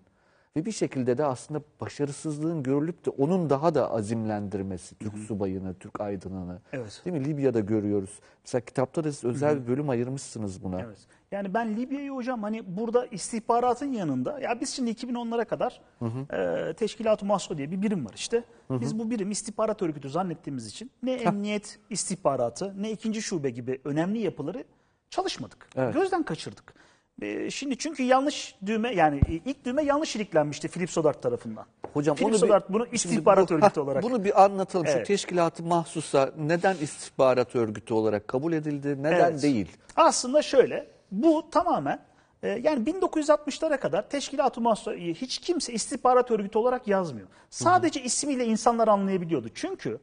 Speaker 1: ve bir şekilde de aslında başarısızlığın görülüp de onun daha da azimlendirmesi. Türk Hı -hı. subayını, Türk aydınını. Evet. Değil mi? Libya'da görüyoruz. Mesela kitapta da siz özel Hı -hı. bir bölüm ayırmışsınız buna. Evet.
Speaker 2: Yani ben Libya'yı hocam hani burada istihbaratın yanında ya biz şimdi 2010'lara kadar hı hı. e, Teşkilat-ı Mahso diye bir birim var işte. Hı hı. Biz bu birim istihbarat örgütü zannettiğimiz için ne emniyet istihbaratı ne ikinci şube gibi önemli yapıları çalışmadık. Evet. Gözden kaçırdık. Ee, şimdi çünkü yanlış düğme yani ilk düğme yanlış iliklenmişti Philip Sodart tarafından. Hocam Philip onu Sodart bunu istihbarat bu, örgütü olarak. Bunu bir anlatalım. Evet. Şu
Speaker 1: teşkilatı mahsusa neden istihbarat örgütü olarak kabul edildi, neden evet. değil?
Speaker 2: Aslında şöyle bu tamamen e, yani 1960'lara kadar teşkilatı ı mahsusa hiç kimse istihbarat örgütü olarak yazmıyor. Sadece hı hı. ismiyle insanlar anlayabiliyordu. Çünkü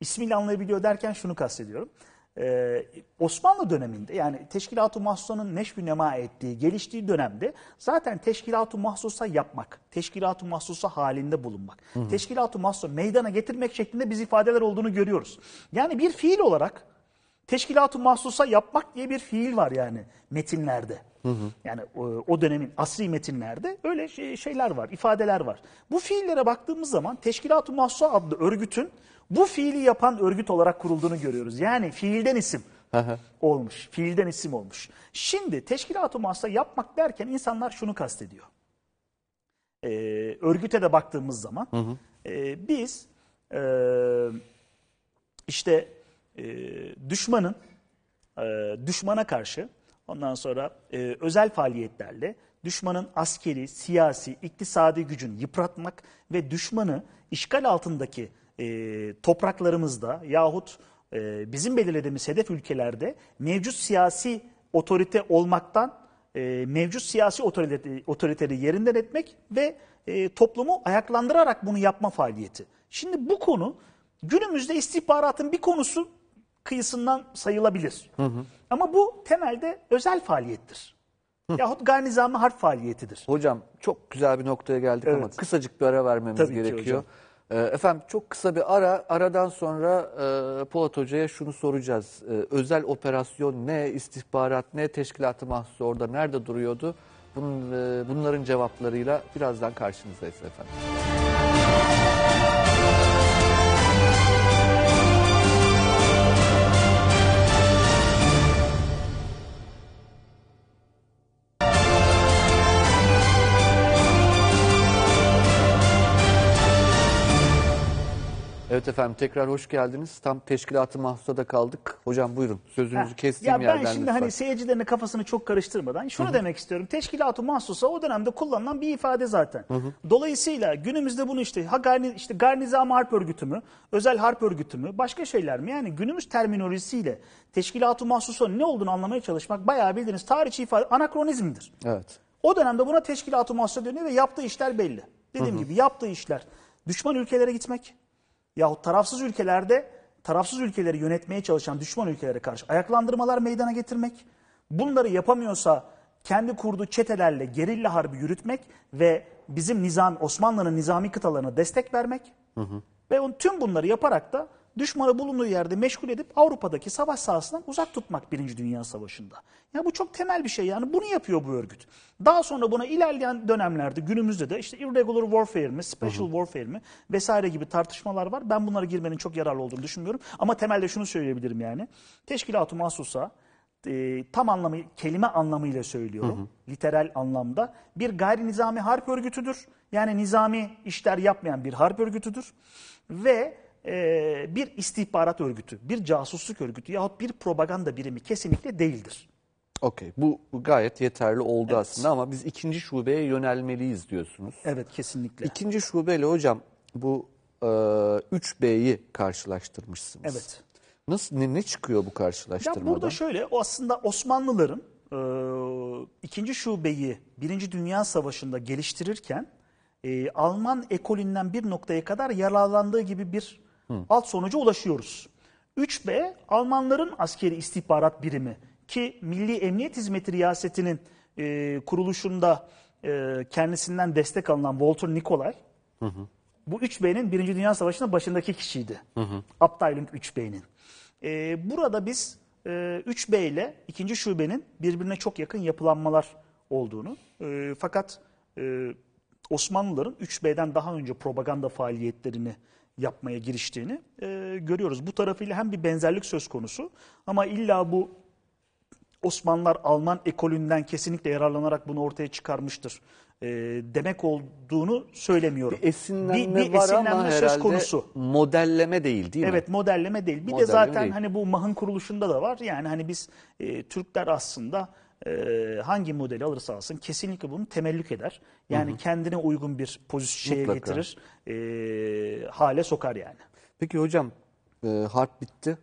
Speaker 2: ismiyle anlayabiliyor derken şunu kastediyorum. Ee, Osmanlı döneminde yani Teşkilat-ı Mahsusa'nın neşvi nema ettiği, geliştiği dönemde zaten Teşkilat-ı Mahsus'a yapmak, Teşkilat-ı Mahsus'a halinde bulunmak, hı hı. Teşkilat-ı Mahsus'a meydana getirmek şeklinde biz ifadeler olduğunu görüyoruz. Yani bir fiil olarak Teşkilat-ı Mahsus'a yapmak diye bir fiil var yani metinlerde. Hı hı. Yani o, e, o dönemin asri metinlerde öyle şey, şeyler var, ifadeler var. Bu fiillere baktığımız zaman Teşkilat-ı Mahsusa adlı örgütün bu fiili yapan örgüt olarak kurulduğunu görüyoruz. Yani fiilden isim olmuş. Fiilden isim olmuş. Şimdi teşkilat-ı muhassa yapmak derken insanlar şunu kastediyor. Ee, örgüte de baktığımız zaman hı hı. E, biz e, işte e, düşmanın e, düşmana karşı ondan sonra e, özel faaliyetlerle düşmanın askeri, siyasi, iktisadi gücünü yıpratmak ve düşmanı işgal altındaki e, topraklarımızda yahut e, bizim belirlediğimiz hedef ülkelerde mevcut siyasi otorite olmaktan e, mevcut siyasi otorite, otoriteri yerinden etmek ve e, toplumu ayaklandırarak bunu yapma faaliyeti. Şimdi bu konu günümüzde istihbaratın bir konusu kıyısından sayılabilir. Hı hı. Ama bu temelde özel faaliyettir. Hı. Yahut garnizami harp faaliyetidir. Hocam çok
Speaker 1: güzel bir noktaya geldik evet. ama kısacık bir ara vermemiz Tabii gerekiyor. Ki hocam. Ee, efendim çok kısa bir ara, aradan sonra e, Polat Hoca'ya şunu soracağız. E, özel operasyon ne, istihbarat ne, teşkilat-ı mahsus orada nerede duruyordu? Bunun, e, bunların cevaplarıyla birazdan karşınızdayız efendim. Evet efendim tekrar hoş geldiniz. Tam teşkilatı mahsusada kaldık. Hocam buyurun sözünüzü ha, kestiğim ya yerden. Ya ben şimdi lütfen.
Speaker 2: hani seyircilerin kafasını çok karıştırmadan şunu Hı -hı. demek istiyorum. Teşkilatı mahsusa o dönemde kullanılan bir ifade zaten. Hı -hı. Dolayısıyla günümüzde bunu işte ha garni, işte garnizam harp örgütü mü, özel harp örgütü mü, başka şeyler mi? Yani günümüz terminolojisiyle teşkilatı mahsusa ne olduğunu anlamaya çalışmak bayağı bildiğiniz tarihçi ifade anakronizmdir. Evet. O dönemde buna teşkilatı mahsusa dönüyor ve yaptığı işler belli. Dediğim Hı -hı. gibi yaptığı işler düşman ülkelere gitmek, yahut tarafsız ülkelerde tarafsız ülkeleri yönetmeye çalışan düşman ülkelere karşı ayaklandırmalar meydana getirmek, bunları yapamıyorsa kendi kurduğu çetelerle gerilla harbi yürütmek ve bizim nizam Osmanlı'nın nizami kıtalarına destek vermek hı hı. ve on, tüm bunları yaparak da düşmanı bulunduğu yerde meşgul edip Avrupa'daki savaş sahasından uzak tutmak Birinci Dünya Savaşı'nda. Ya bu çok temel bir şey yani bunu yapıyor bu örgüt. Daha sonra buna ilerleyen dönemlerde günümüzde de işte irregular warfare mi, special warfare mi vesaire gibi tartışmalar var. Ben bunlara girmenin çok yararlı olduğunu düşünmüyorum. Ama temelde şunu söyleyebilirim yani. Teşkilat-ı Mahsus'a e, tam anlamı kelime anlamıyla söylüyorum. Hı hı. Literal anlamda bir gayri nizami harp örgütüdür. Yani nizami işler yapmayan bir harp örgütüdür. Ve e, bir istihbarat örgütü, bir casusluk örgütü yahut bir propaganda birimi kesinlikle değildir.
Speaker 1: Okey bu gayet yeterli oldu evet. aslında ama biz ikinci şubeye yönelmeliyiz diyorsunuz. Evet kesinlikle. İkinci şubeyle hocam bu e, 3B'yi karşılaştırmışsınız. Evet. Nasıl ne, ne çıkıyor bu karşılaştırmadan? Ya burada şöyle
Speaker 2: o aslında Osmanlıların e, ikinci şubeyi Birinci Dünya Savaşı'nda geliştirirken e, Alman ekolünden bir noktaya kadar yararlandığı gibi bir Hı. Alt sonuca ulaşıyoruz. 3B Almanların askeri istihbarat birimi ki Milli Emniyet Hizmeti Riyaseti'nin e, kuruluşunda e, kendisinden destek alınan Walter Nikolay hı hı. bu 3B'nin 1. Dünya Savaşı'nda başındaki kişiydi. Hı hı. Abteilung 3B'nin. E, burada biz e, 3B ile 2. şubenin birbirine çok yakın yapılanmalar olduğunu e, fakat e, Osmanlıların 3B'den daha önce propaganda faaliyetlerini yapmaya giriştiğini e, görüyoruz. Bu tarafıyla hem bir benzerlik söz konusu ama illa bu Osmanlılar Alman ekolünden kesinlikle yararlanarak bunu ortaya çıkarmıştır e, demek olduğunu söylemiyorum. Bir esinlenme bir, bir var ama söz konusu. modelleme değil değil mi? Evet modelleme değil. Bir modelleme de zaten değil. hani bu mahın kuruluşunda da var. Yani hani biz e, Türkler aslında e, hangi modeli alırsa alsın kesinlikle bunu temellük eder. Yani hı hı. kendine uygun bir pozisyona getirir, e, hale sokar yani. Peki
Speaker 1: hocam e, harp bitti.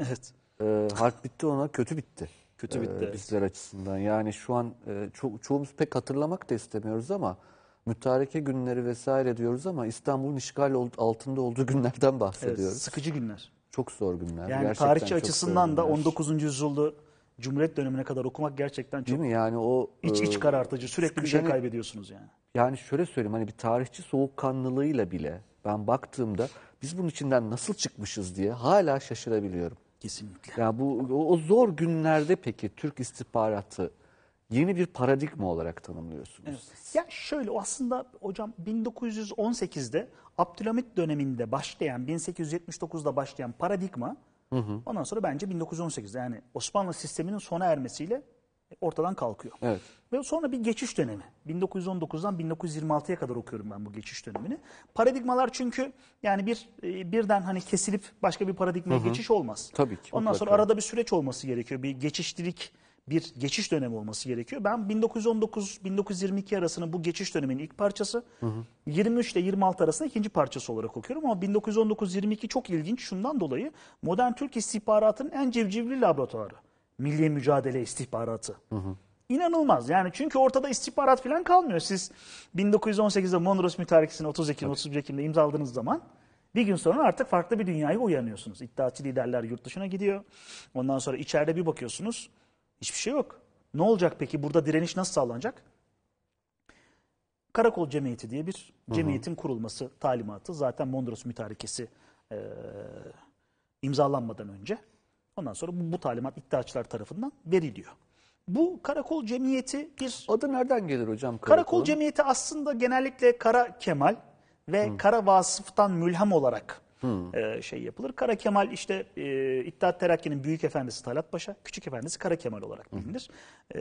Speaker 1: Evet. E, harp bitti ona kötü bitti. Kötü e, bitti. E, bizler açısından yani şu an e, ço çoğumuz pek hatırlamak da istemiyoruz ama mütareke günleri vesaire diyoruz ama İstanbul'un işgal altında olduğu günlerden bahsediyoruz. Evet, sıkıcı günler. Çok zor günler. Yani Gerçekten tarihçi açısından da
Speaker 2: 19. yüzyılda Cumhuriyet dönemine kadar okumak gerçekten çok Değil
Speaker 1: mi? Yani o iç iç e, karartıcı. Sürekli bir şey
Speaker 2: kaybediyorsunuz yani.
Speaker 1: Yani şöyle söyleyeyim hani bir tarihçi soğukkanlılığıyla bile ben baktığımda biz bunun içinden nasıl çıkmışız diye hala şaşırabiliyorum. Kesinlikle. Yani bu o, zor günlerde peki Türk istihbaratı yeni bir paradigma olarak tanımlıyorsunuz.
Speaker 2: Evet. Ya şöyle o aslında hocam 1918'de Abdülhamit döneminde başlayan 1879'da başlayan paradigma Hı hı. Ondan sonra bence 1918'de yani Osmanlı sisteminin sona ermesiyle ortadan kalkıyor. Evet. Ve sonra bir geçiş dönemi. 1919'dan 1926'ya kadar okuyorum ben bu geçiş dönemini. Paradigmalar çünkü yani bir e, birden hani kesilip başka bir paradigmaya hı hı. geçiş olmaz. Tabii ki. Ondan sonra arada bir süreç olması gerekiyor. Bir geçiştirik bir geçiş dönemi olması gerekiyor. Ben 1919-1922 arasının bu geçiş döneminin ilk parçası, hı hı. 23 ile 26 arasında ikinci parçası olarak okuyorum. Ama 1919-22 çok ilginç şundan dolayı modern Türk istihbaratının en cevcivli laboratuvarı. Milli mücadele istihbaratı. Hı hı. İnanılmaz yani çünkü ortada istihbarat falan kalmıyor. Siz 1918'de Mondros Mütarekesi'ni 30 Ekim, 31 Ekim'de imzaladığınız zaman bir gün sonra artık farklı bir dünyaya uyanıyorsunuz. İddiaçı liderler yurt dışına gidiyor. Ondan sonra içeride bir bakıyorsunuz Hiçbir şey yok. Ne olacak peki? Burada direniş nasıl sağlanacak? Karakol Cemiyeti diye bir cemiyetin hı hı. kurulması talimatı. Zaten Mondros Mütarekesi e, imzalanmadan önce. Ondan sonra bu, bu talimat iddiaçlar tarafından veriliyor. Bu karakol cemiyeti bir... Adı nereden gelir hocam? Karakol, karakol cemiyeti aslında genellikle Kara Kemal ve Hı. Kara Vasıf'tan Mülham olarak e, şey yapılır. Kara Kemal işte e, İttihat Terakki'nin büyük efendisi Talat Paşa, küçük efendisi Kara Kemal olarak bilinir. E,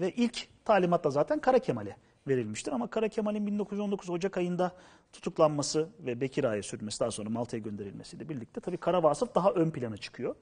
Speaker 2: ve ilk talimat da zaten Kara Kemal'e verilmiştir. Ama Kara Kemal'in 1919 Ocak ayında tutuklanması ve Bekira'ya sürmesi daha sonra Malta'ya gönderilmesiyle birlikte tabii Kara Vasıf daha ön plana çıkıyor.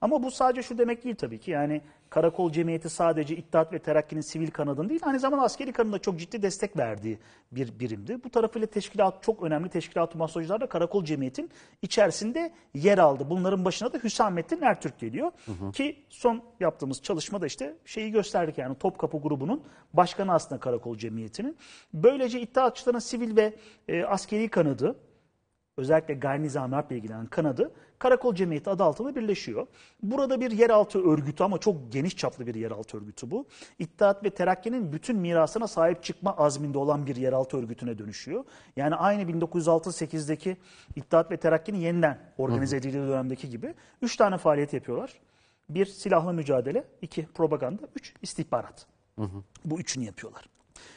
Speaker 2: Ama bu sadece şu demek değil tabii ki yani karakol cemiyeti sadece İttihat ve Terakki'nin sivil kanadını değil aynı zamanda askeri kanadına çok ciddi destek verdiği bir birimdi. Bu tarafıyla teşkilat çok önemli teşkilat-ı masajcılar da karakol cemiyetin içerisinde yer aldı. Bunların başına da Hüsamettin Ertürk geliyor hı hı. ki son yaptığımız çalışmada işte şeyi gösterdik yani Topkapı grubunun başkanı aslında karakol cemiyetinin. Böylece İttihatçıların sivil ve e, askeri kanadı, özellikle garnizanlarla ilgilenen kanadı Karakol Cemiyeti adı altında birleşiyor. Burada bir yeraltı örgütü ama çok geniş çaplı bir yeraltı örgütü bu. İttihat ve Terakki'nin bütün mirasına sahip çıkma azminde olan bir yeraltı örgütüne dönüşüyor. Yani aynı 1906-8'deki İttihat ve Terakki'nin yeniden organize edildiği dönemdeki gibi üç tane faaliyet yapıyorlar. Bir silahlı mücadele, iki propaganda, üç istihbarat. Hı hı. Bu üçünü yapıyorlar.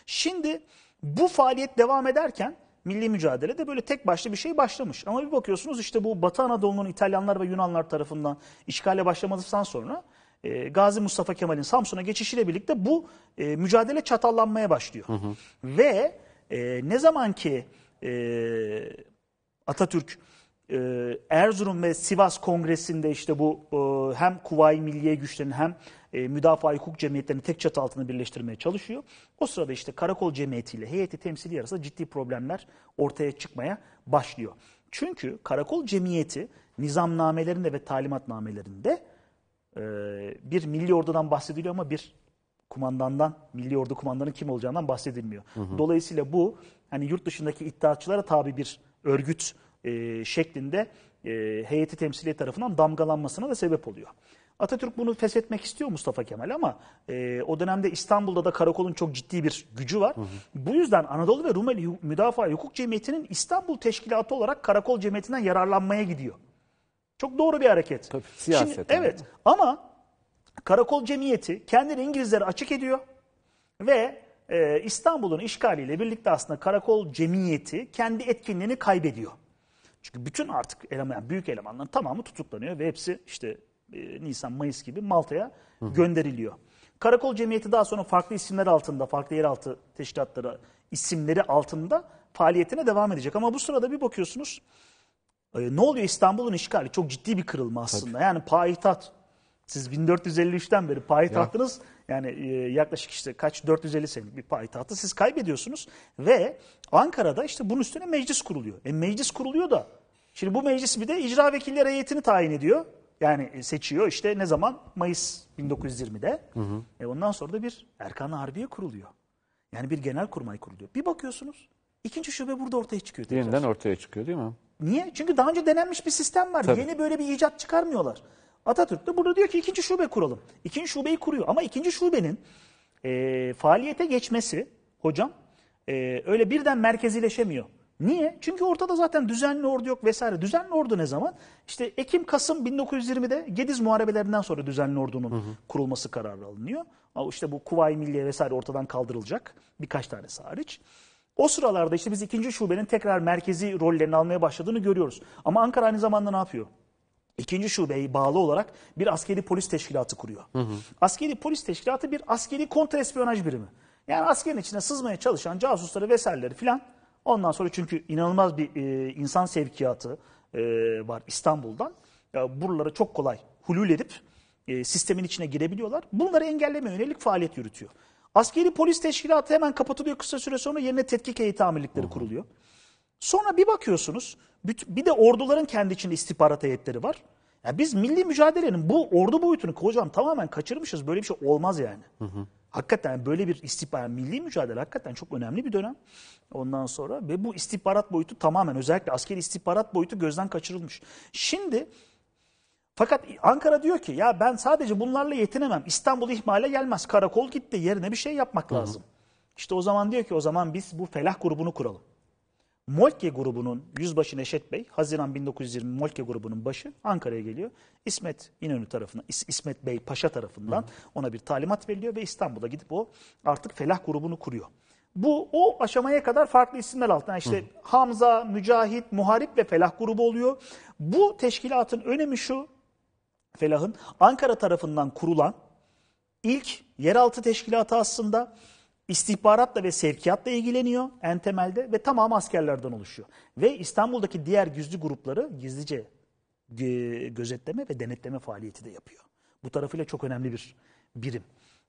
Speaker 2: Şimdi bu faaliyet devam ederken milli mücadele de böyle tek başlı bir şey başlamış. Ama bir bakıyorsunuz işte bu Batı Anadolu'nun İtalyanlar ve Yunanlar tarafından işgale başlamasından sonra e, Gazi Mustafa Kemal'in Samsun'a geçişiyle birlikte bu e, mücadele çatallanmaya başlıyor. Hı hı. Ve e, ne zaman ki e, Atatürk e, Erzurum ve Sivas Kongresi'nde işte bu e, hem Kuvayi Milliye Güçlerin hem e, müdafaa hukuk cemiyetlerini tek çatı altında birleştirmeye çalışıyor. O sırada işte karakol cemiyetiyle heyeti temsili arasında ciddi problemler ortaya çıkmaya başlıyor. Çünkü karakol cemiyeti nizamnamelerinde ve talimatnamelerinde e, bir milli ordudan bahsediliyor ama bir kumandandan, milli ordu kumandanın kim olacağından bahsedilmiyor. Hı hı. Dolayısıyla bu hani yurt dışındaki iddiatçılara tabi bir örgüt e, şeklinde e, heyeti temsiliyet tarafından damgalanmasına da sebep oluyor. Atatürk bunu feshetmek istiyor Mustafa Kemal ama e, o dönemde İstanbul'da da karakolun çok ciddi bir gücü var. Hı hı. Bu yüzden Anadolu ve Rumeli Müdafaa Hukuk Cemiyeti'nin İstanbul Teşkilatı olarak karakol cemiyetinden yararlanmaya gidiyor. Çok doğru bir hareket. Tabii siyaset. Şimdi, evet ama karakol cemiyeti kendini İngilizlere açık ediyor ve e, İstanbul'un işgaliyle birlikte aslında karakol cemiyeti kendi etkinliğini kaybediyor. Çünkü bütün artık eleman, büyük elemanların tamamı tutuklanıyor ve hepsi işte e, Nisan, Mayıs gibi Malta'ya gönderiliyor. Karakol Cemiyeti daha sonra farklı isimler altında, farklı yeraltı teşkilatları isimleri altında faaliyetine devam edecek. Ama bu sırada bir bakıyorsunuz e, ne oluyor İstanbul'un işgali? Çok ciddi bir kırılma aslında. Tabii. Yani payitaht. Siz 1453'ten beri payitahtınız. Ya. Yani e, yaklaşık işte kaç 450 senelik bir payitahtı siz kaybediyorsunuz ve Ankara'da işte bunun üstüne meclis kuruluyor. E meclis kuruluyor da şimdi bu meclis bir de icra vekilleri heyetini tayin ediyor. Yani e, seçiyor işte ne zaman? Mayıs 1920'de. Hı hı. E ondan sonra da bir Erkan Harbiye kuruluyor. Yani bir genel kurmay kuruluyor. Bir bakıyorsunuz ikinci şube burada ortaya çıkıyor. Tekrar. Yeniden ortaya çıkıyor değil mi? Niye? Çünkü daha önce denenmiş bir sistem var. Tabii. Yeni böyle bir icat çıkarmıyorlar. Atatürk de burada diyor ki ikinci şube kuralım. İkinci şubeyi kuruyor. Ama ikinci şubenin e, faaliyete geçmesi hocam e, öyle birden merkezileşemiyor. Niye? Çünkü ortada zaten düzenli ordu yok vesaire. Düzenli ordu ne zaman? İşte Ekim-Kasım 1920'de Gediz Muharebelerinden sonra düzenli ordunun hı hı. kurulması kararı alınıyor. İşte bu Kuvayi Milliye vesaire ortadan kaldırılacak birkaç tanesi hariç. O sıralarda işte biz ikinci şubenin tekrar merkezi rollerini almaya başladığını görüyoruz. Ama Ankara aynı zamanda ne yapıyor? İkinci şubeye bağlı olarak bir askeri polis teşkilatı kuruyor. Hı hı. Askeri polis teşkilatı bir askeri kontrespiyonaj birimi. Yani askerin içine sızmaya çalışan casusları vesaireleri filan Ondan sonra çünkü inanılmaz bir e, insan sevkiyatı e, var İstanbul'dan. Ya buralara çok kolay hulul edip e, sistemin içine girebiliyorlar. Bunları engellemeye yönelik faaliyet yürütüyor. Askeri polis teşkilatı hemen kapatılıyor kısa süre sonra yerine tetkik heyeti amirlikleri kuruluyor. Sonra bir bakıyorsunuz bir de orduların kendi içinde istihbarat heyetleri var. Yani biz milli mücadelenin bu ordu boyutunu hocam tamamen kaçırmışız. Böyle bir şey olmaz yani. Hı hı. Hakikaten böyle bir istihbarat, milli mücadele hakikaten çok önemli bir dönem. Ondan sonra ve bu istihbarat boyutu tamamen özellikle askeri istihbarat boyutu gözden kaçırılmış. Şimdi fakat Ankara diyor ki ya ben sadece bunlarla yetinemem. İstanbul ihmale gelmez. Karakol gitti yerine bir şey yapmak lazım. Hı hı. İşte o zaman diyor ki o zaman biz bu felah grubunu kuralım. Moltke grubunun yüzbaşı Neşet Bey, Haziran 1920 Moltke grubunun başı Ankara'ya geliyor. İsmet İnönü tarafından, İs İsmet Bey Paşa tarafından hı hı. ona bir talimat veriliyor ve İstanbul'a gidip o artık Felah grubunu kuruyor. Bu o aşamaya kadar farklı isimler altında işte hı. Hamza, Mücahit, Muharip ve Felah grubu oluyor. Bu teşkilatın önemi şu Felah'ın Ankara tarafından kurulan ilk yeraltı teşkilatı aslında istihbaratla ve sevkiyatla ilgileniyor en temelde ve tamamı askerlerden oluşuyor. Ve İstanbul'daki diğer gizli grupları gizlice gözetleme ve denetleme faaliyeti de yapıyor. Bu tarafıyla çok önemli bir birim.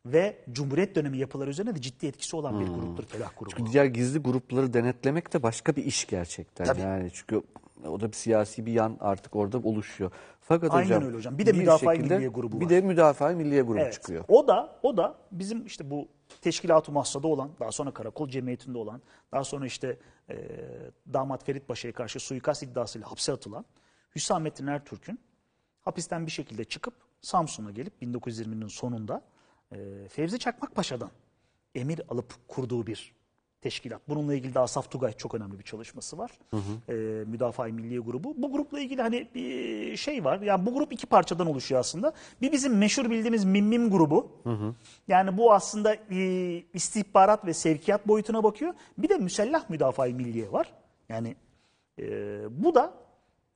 Speaker 2: Ve Cumhuriyet dönemi yapıları üzerine de ciddi etkisi olan hmm. bir gruptur Felah grubu.
Speaker 1: Çünkü diğer gizli grupları denetlemek de başka bir iş gerçekten. Tabii. Yani çünkü e, o da bir siyasi bir yan artık orada oluşuyor. Fakat Aynen hocam, öyle hocam. Bir de müdafaa milliye grubu var. Bir de müdafaa milliye grubu evet. çıkıyor.
Speaker 3: O
Speaker 2: da o da bizim işte bu teşkilat-ı mahsada olan, daha sonra karakol cemiyetinde olan, daha sonra işte e, damat Ferit Paşa'ya karşı suikast iddiasıyla hapse atılan Hüsamettin Ertürk'ün hapisten bir şekilde çıkıp Samsun'a gelip 1920'nin sonunda e, Fevzi Çakmak Paşa'dan emir alıp kurduğu bir teşkilat. Bununla ilgili daha Saf Tugay çok önemli bir çalışması var. Hı hı. E, ee, Müdafaa-i Milliye grubu. Bu grupla ilgili hani bir şey var. Yani bu grup iki parçadan oluşuyor aslında. Bir bizim meşhur bildiğimiz Mimmim grubu. Hı hı. Yani bu aslında e, istihbarat ve sevkiyat boyutuna bakıyor. Bir de Müsellah Müdafaa-i Milliye var. Yani e, bu da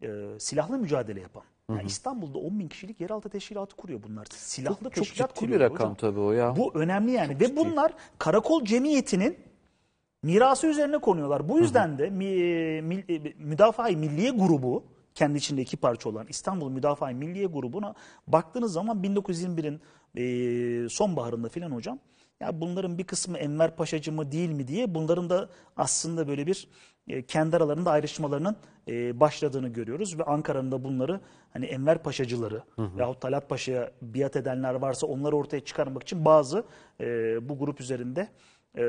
Speaker 2: e, silahlı mücadele yapan. Yani İstanbul'da 10 bin kişilik yeraltı teşkilatı kuruyor bunlar. Silahlı çok, teşkilat çok ciddi kuruyor. bir rakam hocam. tabii o ya. Bu önemli yani. Çok Ve ciddi. bunlar karakol cemiyetinin mirası üzerine konuyorlar. Bu yüzden de mi, mi, e, Müdafaa-i Milliye grubu kendi içinde iki parça olan İstanbul Müdafaa-i Milliye grubuna baktığınız zaman 1921'in e, sonbaharında filan hocam ya bunların bir kısmı Enver Paşacı mı değil mi diye bunların da aslında böyle bir e, kendi aralarında ayrışmalarının e, başladığını görüyoruz ve Ankara'nın da bunları hani Enver Paşacıları hı Talat Paşa'ya biat edenler varsa onları ortaya çıkarmak için bazı e, bu grup üzerinde e,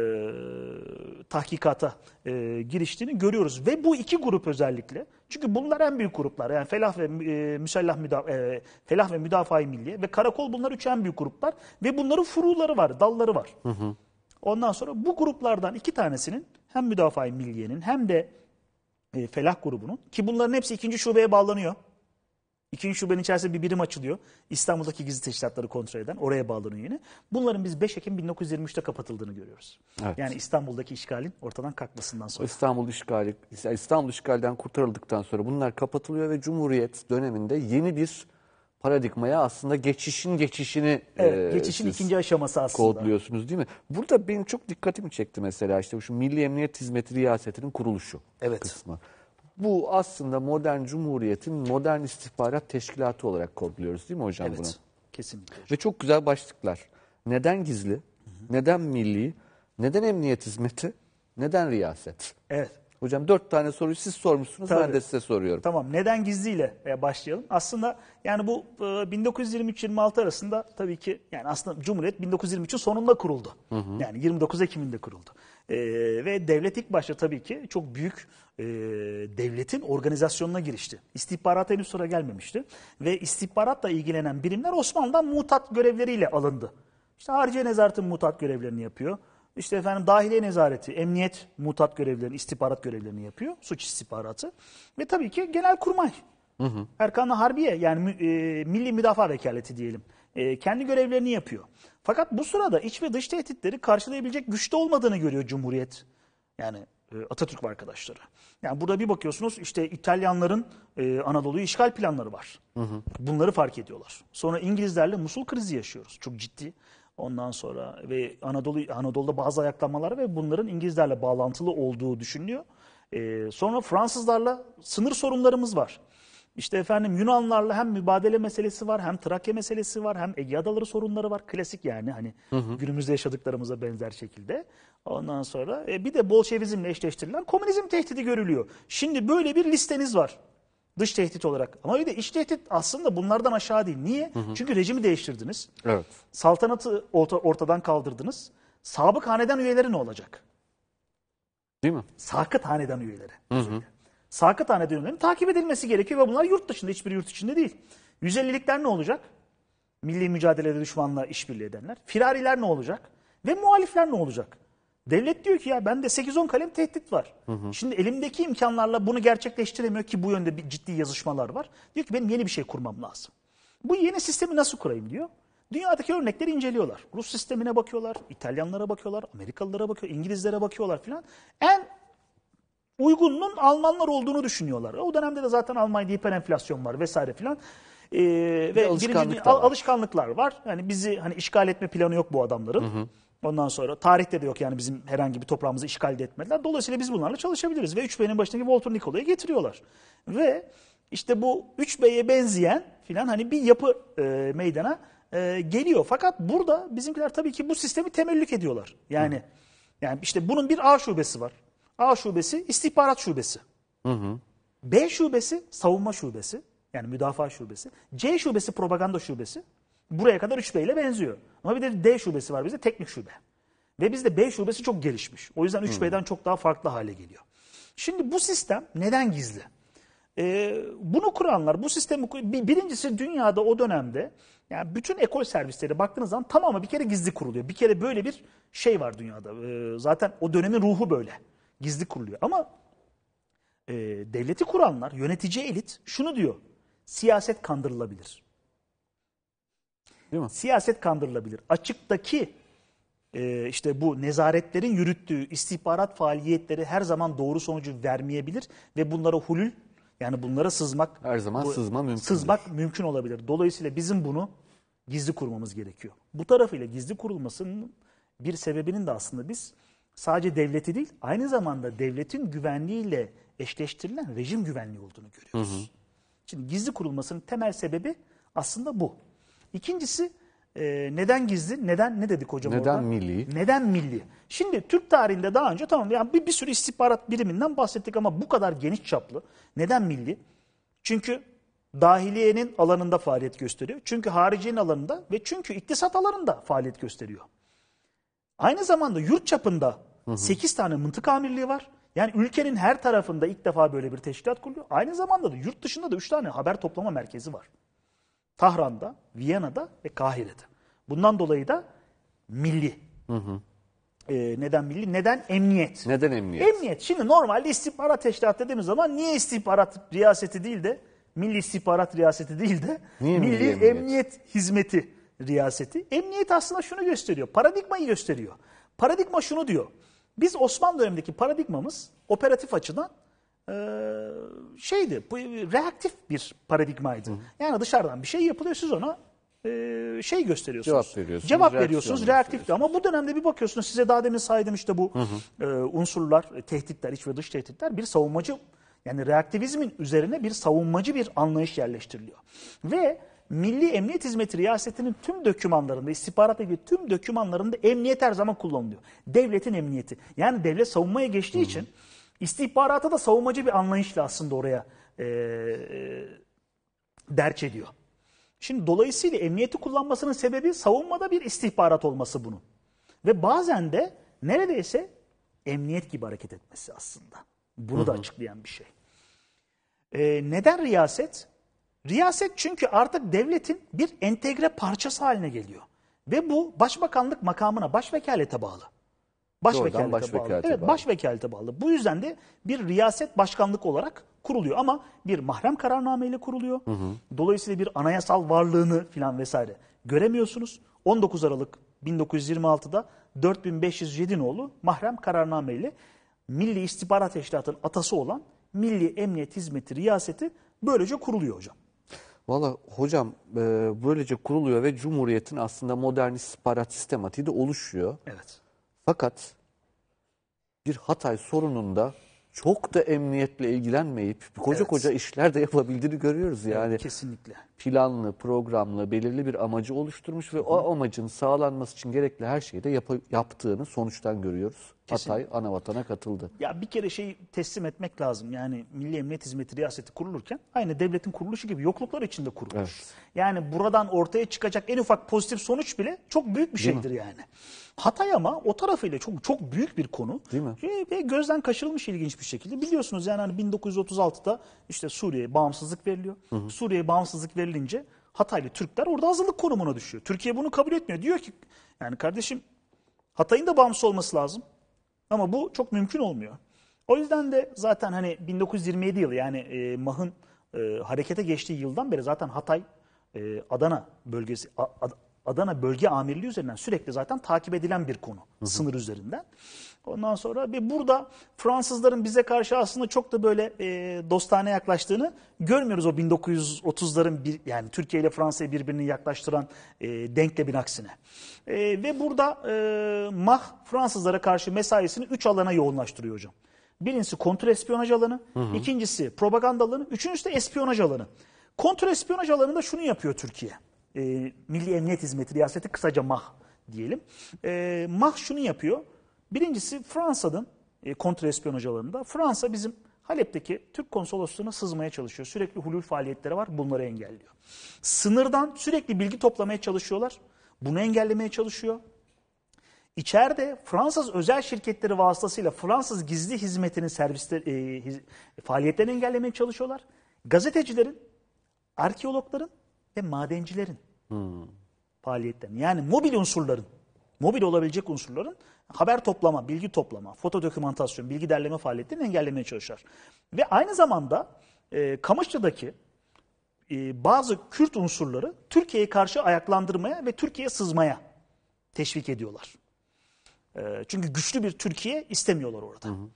Speaker 2: tahkikata e, giriştiğini görüyoruz. Ve bu iki grup özellikle çünkü bunlar en büyük gruplar yani felah ve e, müsellah müdaf e, felah ve müdafaa-i milliye ve karakol bunlar üç en büyük gruplar ve bunların furuları var, dalları var. Hı hı. Ondan sonra bu gruplardan iki tanesinin hem müdafaa-i milliyenin hem de e, felah grubunun ki bunların hepsi ikinci şubeye bağlanıyor. İkinci şubenin içerisinde bir birim açılıyor. İstanbul'daki gizli teşkilatları kontrol eden. Oraya bağlanıyor yine. Bunların biz 5 Ekim 1923'te kapatıldığını görüyoruz. Evet. Yani İstanbul'daki işgalin ortadan kalkmasından sonra.
Speaker 1: İstanbul işgali, İstanbul işgalden kurtarıldıktan sonra bunlar kapatılıyor ve Cumhuriyet döneminde yeni bir paradigmaya aslında geçişin geçişini evet, e, geçişin e, ikinci aşaması aslında. Kodluyorsunuz değil mi? Burada benim çok dikkatimi çekti mesela işte şu Milli Emniyet Hizmeti Riyaseti'nin kuruluşu evet. kısmı. Evet. Bu aslında modern cumhuriyetin modern istihbarat teşkilatı olarak kodluyoruz değil mi hocam evet, bunu? Evet kesinlikle. Ve çok güzel başlıklar. Neden gizli? Hı hı. Neden milli? Neden emniyet hizmeti? Neden riyaset? Evet. Hocam dört tane soruyu siz sormuşsunuz Tabii. ben de size soruyorum.
Speaker 2: Tamam neden gizliyle e, başlayalım. Aslında yani bu 1923-26 e, arasında tabii ki yani aslında Cumhuriyet 1923'ün sonunda kuruldu. Hı hı. Yani 29 Ekim'inde kuruldu. Ee, ve devlet ilk başta tabii ki çok büyük e, devletin organizasyonuna girişti. İstihbarat henüz sonra gelmemişti. Ve istihbaratla ilgilenen birimler Osmanlı'dan mutat görevleriyle alındı. İşte hariciye nezaretin mutat görevlerini yapıyor. İşte efendim dahiliye nezareti, emniyet mutat görevlerini, istihbarat görevlerini yapıyor. Suç istihbaratı. Ve tabii ki genel kurmay. Hı hı. Erkanlı Harbiye yani e, Milli Müdafaa Vekaleti diyelim. E, kendi görevlerini yapıyor. Fakat bu sırada iç ve dış tehditleri karşılayabilecek güçte olmadığını görüyor Cumhuriyet. Yani e, Atatürk arkadaşları. Yani burada bir bakıyorsunuz işte İtalyanların e, Anadolu'yu işgal planları var. Hı hı. Bunları fark ediyorlar. Sonra İngilizlerle Musul krizi yaşıyoruz. Çok ciddi. Ondan sonra ve Anadolu Anadolu'da bazı ayaklanmalar ve bunların İngilizlerle bağlantılı olduğu düşünülüyor. E, sonra Fransızlarla sınır sorunlarımız var. İşte efendim Yunanlarla hem mübadele meselesi var, hem Trakya meselesi var, hem Ege Adaları sorunları var. Klasik yani hani hı hı. günümüzde yaşadıklarımıza benzer şekilde. Ondan sonra e, bir de Bolşevizmle eşleştirilen komünizm tehdidi görülüyor. Şimdi böyle bir listeniz var. Dış tehdit olarak. Ama bir de iç tehdit aslında bunlardan aşağı değil. Niye? Hı hı. Çünkü rejimi değiştirdiniz. Evet. Saltanatı orta, ortadan kaldırdınız. Sabık hanedan üyeleri ne olacak? Değil mi? Sakıt haneden üyeleri. Hı hı. Sakıt hanedan üyelerinin takip edilmesi gerekiyor ve bunlar yurt dışında, hiçbir yurt içinde değil. 150'likler ne olacak? Milli mücadelede düşmanla işbirliği edenler. Firariler ne olacak? Ve muhalifler ne olacak? Devlet diyor ki ya bende 8-10 kalem tehdit var. Hı hı. Şimdi elimdeki imkanlarla bunu gerçekleştiremiyor ki bu yönde bir ciddi yazışmalar var. Diyor ki benim yeni bir şey kurmam lazım. Bu yeni sistemi nasıl kurayım diyor. Dünyadaki örnekleri inceliyorlar. Rus sistemine bakıyorlar, İtalyanlara bakıyorlar, Amerikalılara bakıyor, İngilizlere bakıyorlar filan. En uygunun Almanlar olduğunu düşünüyorlar. O dönemde de zaten Almanya'da hiper enflasyon var vesaire filan. Ee, ve alışkanlık birinci, al, alışkanlıklar var. Yani bizi hani işgal etme planı yok bu adamların. Hı hı. Ondan sonra tarihte de yok yani bizim herhangi bir toprağımızı işgal de etmediler. Dolayısıyla biz bunlarla çalışabiliriz. Ve 3B'nin başındaki Walter Nikola'yı getiriyorlar. Ve işte bu 3B'ye benzeyen filan hani bir yapı e, meydana e, geliyor. Fakat burada bizimkiler tabii ki bu sistemi temellük ediyorlar. Yani hı. yani işte bunun bir A şubesi var. A şubesi istihbarat şubesi. Hı hı. B şubesi savunma şubesi. Yani müdafaa şubesi. C şubesi propaganda şubesi buraya kadar 3 B ile benziyor. Ama bir de D şubesi var bizde teknik şube. Ve bizde B şubesi çok gelişmiş. O yüzden 3B'den hmm. çok daha farklı hale geliyor. Şimdi bu sistem neden gizli? Ee, bunu kuranlar, bu sistemi birincisi dünyada o dönemde yani bütün ekol servisleri baktığınız zaman tamamı bir kere gizli kuruluyor. Bir kere böyle bir şey var dünyada. Ee, zaten o dönemin ruhu böyle. Gizli kuruluyor. Ama e, devleti kuranlar, yönetici elit şunu diyor. Siyaset kandırılabilir. Değil mi? Siyaset kandırılabilir. Açıktaki e, işte bu nezaretlerin yürüttüğü istihbarat faaliyetleri her zaman doğru sonucu vermeyebilir ve bunlara hulül yani bunlara sızmak her zaman bu, sızma mümkün. Sızmak mümkün olabilir. Dolayısıyla bizim bunu gizli kurmamız gerekiyor. Bu tarafıyla gizli kurulmasının bir sebebinin de aslında biz sadece devleti değil aynı zamanda devletin güvenliğiyle eşleştirilen rejim güvenliği olduğunu görüyoruz. Hı hı. Şimdi gizli kurulmasının temel sebebi aslında bu. İkincisi e, neden gizli? Neden ne dedik hocam Neden orada? milli? Neden milli? Şimdi Türk tarihinde daha önce tamam yani bir, bir sürü istihbarat biriminden bahsettik ama bu kadar geniş çaplı. Neden milli? Çünkü dahiliyenin alanında faaliyet gösteriyor. Çünkü hariciyenin alanında ve çünkü iktisat alanında faaliyet gösteriyor. Aynı zamanda yurt çapında hı hı. 8 tane mıntıka amirliği var. Yani ülkenin her tarafında ilk defa böyle bir teşkilat kuruluyor. Aynı zamanda da yurt dışında da 3 tane haber toplama merkezi var. Tahran'da, Viyana'da ve Kahire'de. Bundan dolayı da milli. Hı hı. Ee, neden milli? Neden emniyet? Neden emniyet? Emniyet. Şimdi normalde istihbarat teşkilat dediğimiz zaman niye istihbarat riyaseti değil de milli istihbarat riyaseti değil de niye milli, milli emniyet? emniyet hizmeti riyaseti? Emniyet aslında şunu gösteriyor. Paradigmayı gösteriyor. Paradigma şunu diyor. Biz Osmanlı dönemindeki paradigmamız operatif açıdan ee, şeydi, reaktif bir paradigmaydı. Hı. Yani dışarıdan bir şey yapılıyor, siz ona e, şey gösteriyorsunuz.
Speaker 3: Cevap veriyorsunuz. Cevap veriyorsunuz,
Speaker 2: reaktifti. Ama bu dönemde bir bakıyorsunuz, size daha demin saydım işte bu hı hı. E, unsurlar, e, tehditler, iç ve dış tehditler bir savunmacı, yani reaktivizmin üzerine bir savunmacı bir anlayış yerleştiriliyor. Ve Milli Emniyet Hizmeti Riyasetinin tüm dokümanlarında, istihbarat gibi tüm dokümanlarında emniyet her zaman kullanılıyor. Devletin emniyeti. Yani devlet savunmaya geçtiği hı hı. için İstihbarata da savunmacı bir anlayışla aslında oraya e, e, derç ediyor. Şimdi dolayısıyla emniyeti kullanmasının sebebi savunmada bir istihbarat olması bunun. Ve bazen de neredeyse emniyet gibi hareket etmesi aslında. Bunu da açıklayan bir şey. Ee, neden riyaset? Riyaset çünkü artık devletin bir entegre parçası haline geliyor. Ve bu başbakanlık makamına, başvekalete bağlı. Baş vekalete baş bağlı. vekalete evet, bağlı. baş vekalete bağlı. Bu yüzden de bir riyaset başkanlık olarak kuruluyor ama bir mahrem kararnameyle kuruluyor. Hı hı. Dolayısıyla bir anayasal varlığını filan vesaire göremiyorsunuz. 19 Aralık 1926'da 4507 nolu mahrem kararnameyle Milli İstihbarat Teşkilatı'nın atası olan Milli Emniyet Hizmeti Riyaseti böylece kuruluyor hocam.
Speaker 1: Valla hocam e, böylece kuruluyor ve Cumhuriyet'in aslında modern istihbarat sistematiği de oluşuyor. Evet. Fakat bir Hatay sorununda çok da emniyetle ilgilenmeyip koca evet. koca işler de yapabildiğini görüyoruz yani. Evet, kesinlikle. Planlı, programlı, belirli bir amacı oluşturmuş ve Hı. o amacın sağlanması için gerekli her şeyi de yap yaptığını sonuçtan görüyoruz. Kesin. Hatay anavatana katıldı.
Speaker 2: Ya bir kere şey teslim etmek lazım. Yani Milli Emniyet Hizmeti riyaseti kurulurken aynı devletin kuruluşu gibi yokluklar içinde kurulmuş. Evet. Yani buradan ortaya çıkacak en ufak pozitif sonuç bile çok büyük bir Değil şeydir mi? yani. Hatay ama o tarafıyla çok çok büyük bir konu. Değil mi? Ve gözden kaçırılmış ilginç bir şekilde. Biliyorsunuz yani hani 1936'da işte Suriye'ye bağımsızlık veriliyor. Suriye'ye bağımsızlık verilince Hataylı Türkler orada hazırlık konumuna düşüyor. Türkiye bunu kabul etmiyor. Diyor ki yani kardeşim Hatay'ın da bağımsız olması lazım. Ama bu çok mümkün olmuyor. O yüzden de zaten hani 1927 yılı yani e, MAH'ın e, harekete geçtiği yıldan beri zaten Hatay, e, Adana bölgesi, A, Adana Bölge Amirliği üzerinden sürekli zaten takip edilen bir konu hı hı. sınır üzerinden. Ondan sonra bir burada Fransızların bize karşı aslında çok da böyle e, dostane yaklaştığını görmüyoruz o 1930'ların bir yani Türkiye ile Fransa'yı birbirini yaklaştıran e, denklemin aksine. E, ve burada e, Mah Fransızlara karşı mesaisini 3 alana yoğunlaştırıyor hocam. Birincisi kontrespiyonaj alanı, hı hı. ikincisi propaganda alanı, üçüncüsü de espiyonaj alanı. Kontrespiyonaj alanında şunu yapıyor Türkiye e, Milli Emniyet Hizmeti Riyaseti kısaca MAH diyelim. E, MAH şunu yapıyor. Birincisi Fransa'nın e, kontrespiyonaj alanında Fransa bizim Halep'teki Türk konsolosluğuna sızmaya çalışıyor. Sürekli hulul faaliyetleri var bunları engelliyor. Sınırdan sürekli bilgi toplamaya çalışıyorlar. Bunu engellemeye çalışıyor. İçeride Fransız özel şirketleri vasıtasıyla Fransız gizli hizmetinin servisler, e, his, faaliyetlerini engellemeye çalışıyorlar. Gazetecilerin, arkeologların ve madencilerin hmm. faaliyetlerini yani mobil unsurların, mobil olabilecek unsurların haber toplama, bilgi toplama, foto dokümantasyon, bilgi derleme faaliyetlerini engellemeye çalışar. Ve aynı zamanda e, Kamışçı'daki e, bazı Kürt unsurları Türkiye'ye karşı ayaklandırmaya ve Türkiye'ye sızmaya teşvik ediyorlar. E, çünkü güçlü bir Türkiye istemiyorlar orada. Hı hı.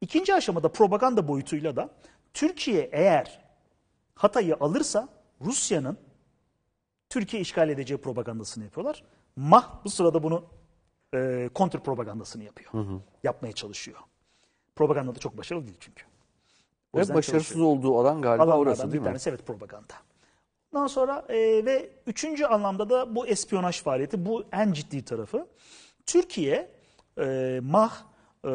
Speaker 2: İkinci aşamada propaganda boyutuyla da Türkiye eğer Hatay'ı alırsa Rusya'nın Türkiye işgal edeceği propagandasını yapıyorlar. Mah bu sırada bunu e, kontr propagandasını yapıyor. Hı hı. Yapmaya çalışıyor. Propaganda da çok başarılı değil çünkü. O ve başarısız çalışıyor. olduğu alan galiba Alanlardan orası değil bir mi? Tanesi, evet propaganda. Ondan sonra e, ve üçüncü anlamda da bu espiyonaj faaliyeti bu en ciddi tarafı. Türkiye e, MAH e,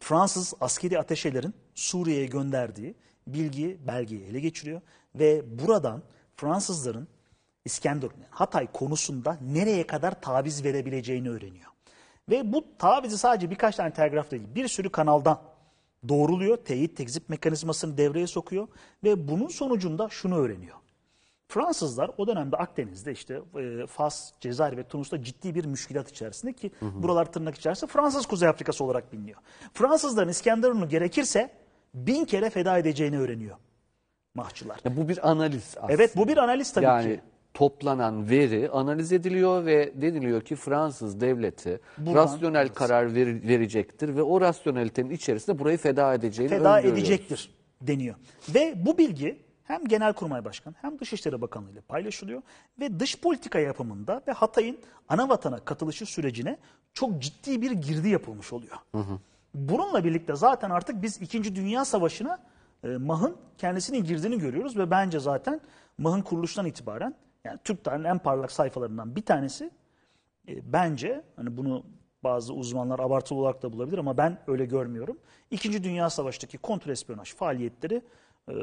Speaker 2: Fransız askeri ateşelerin Suriye'ye gönderdiği bilgi belgeyi ele geçiriyor ve buradan Fransızların İskenderun, Hatay konusunda nereye kadar taviz verebileceğini öğreniyor. Ve bu tavizi sadece birkaç tane telgraf değil, bir sürü kanaldan doğruluyor, teyit tekzip mekanizmasını devreye sokuyor ve bunun sonucunda şunu öğreniyor. Fransızlar o dönemde Akdeniz'de işte e, Fas, Cezayir ve Tunus'ta ciddi bir müşkilat içerisinde ki hı hı. buralar tırnak içerisinde Fransız Kuzey Afrikası olarak biliniyor. Fransızların İskenderun'u gerekirse bin kere feda edeceğini öğreniyor mahçular. Ya bu
Speaker 1: bir analiz aslında. Evet bu bir analiz tabii yani, ki toplanan veri analiz ediliyor ve deniliyor ki Fransız devleti Buradan, rasyonel karar ver, verecektir ve o rasyonelitenin içerisinde burayı feda edeceğini feda edecektir
Speaker 2: deniyor. Ve bu bilgi hem Genelkurmay Başkanı hem Dışişleri Bakanlığı ile paylaşılıyor ve dış politika yapımında ve Hatay'ın ana vatana katılışı sürecine çok ciddi bir girdi yapılmış oluyor. Hı hı. Bununla birlikte zaten artık biz 2. Dünya Savaşı'na e, MAH'ın kendisinin girdiğini görüyoruz ve bence zaten MAH'ın kuruluştan itibaren yani Türk tarihinin en parlak sayfalarından bir tanesi e, bence hani bunu bazı uzmanlar abartılı olarak da bulabilir ama ben öyle görmüyorum. İkinci Dünya Savaşı'ndaki kontrespiyonaj faaliyetleri e,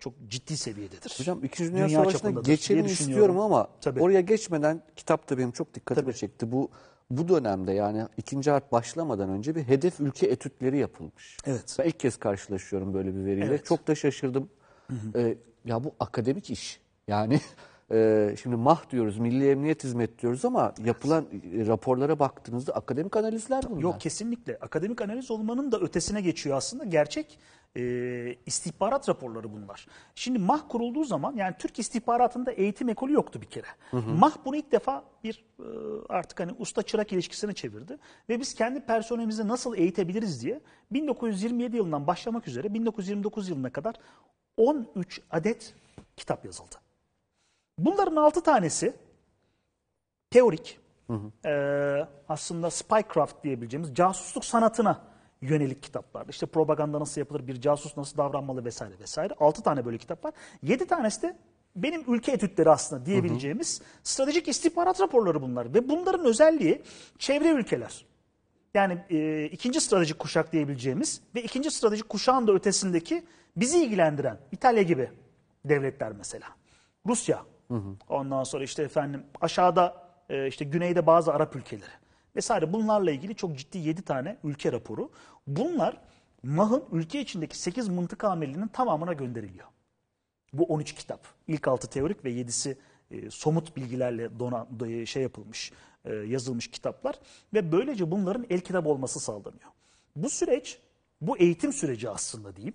Speaker 2: çok ciddi seviyededir. Hocam İkinci Dünya, Dünya Savaşı'na geçelim istiyorum
Speaker 1: ama Tabii. oraya geçmeden kitapta benim çok dikkatimi Tabii. çekti. Bu bu dönemde yani ikinci harp başlamadan önce bir hedef ülke etütleri yapılmış. Evet. Ben ilk kez karşılaşıyorum böyle bir veriyle. Evet. Çok da şaşırdım. Hı hı. Ee, ya bu akademik iş. Yani e, şimdi mah diyoruz, Milli Emniyet Hizmet diyoruz ama yapılan
Speaker 2: e, raporlara baktığınızda akademik analizler bunlar. Yok kesinlikle. Akademik analiz olmanın da ötesine geçiyor aslında. Gerçek e, istihbarat raporları bunlar. Şimdi MAH kurulduğu zaman yani Türk istihbaratında eğitim ekolü yoktu bir kere. Hı hı. MAH bunu ilk defa bir e, artık hani usta çırak ilişkisine çevirdi. Ve biz kendi personelimizi nasıl eğitebiliriz diye 1927 yılından başlamak üzere 1929 yılına kadar 13 adet kitap yazıldı. Bunların 6 tanesi teorik, hı hı. E, aslında spycraft diyebileceğimiz casusluk sanatına yönelik kitaplar. İşte propaganda nasıl yapılır, bir casus nasıl davranmalı vesaire vesaire. 6 tane böyle kitap var. 7 tanesi de benim ülke etütleri aslında diyebileceğimiz hı hı. stratejik istihbarat raporları bunlar. Ve bunların özelliği çevre ülkeler. Yani e, ikinci stratejik kuşak diyebileceğimiz ve ikinci stratejik kuşağın da ötesindeki bizi ilgilendiren İtalya gibi devletler mesela. Rusya. Hı hı. Ondan sonra işte efendim aşağıda e, işte güneyde bazı Arap ülkeleri vesaire bunlarla ilgili çok ciddi 7 tane ülke raporu. Bunlar MAH'ın ülke içindeki 8 mıntıka amelinin tamamına gönderiliyor. Bu 13 kitap. İlk 6 teorik ve 7'si e, somut bilgilerle dona, e, şey yapılmış, e, yazılmış kitaplar ve böylece bunların el kitabı olması sağlanıyor. Bu süreç, bu eğitim süreci aslında diyeyim.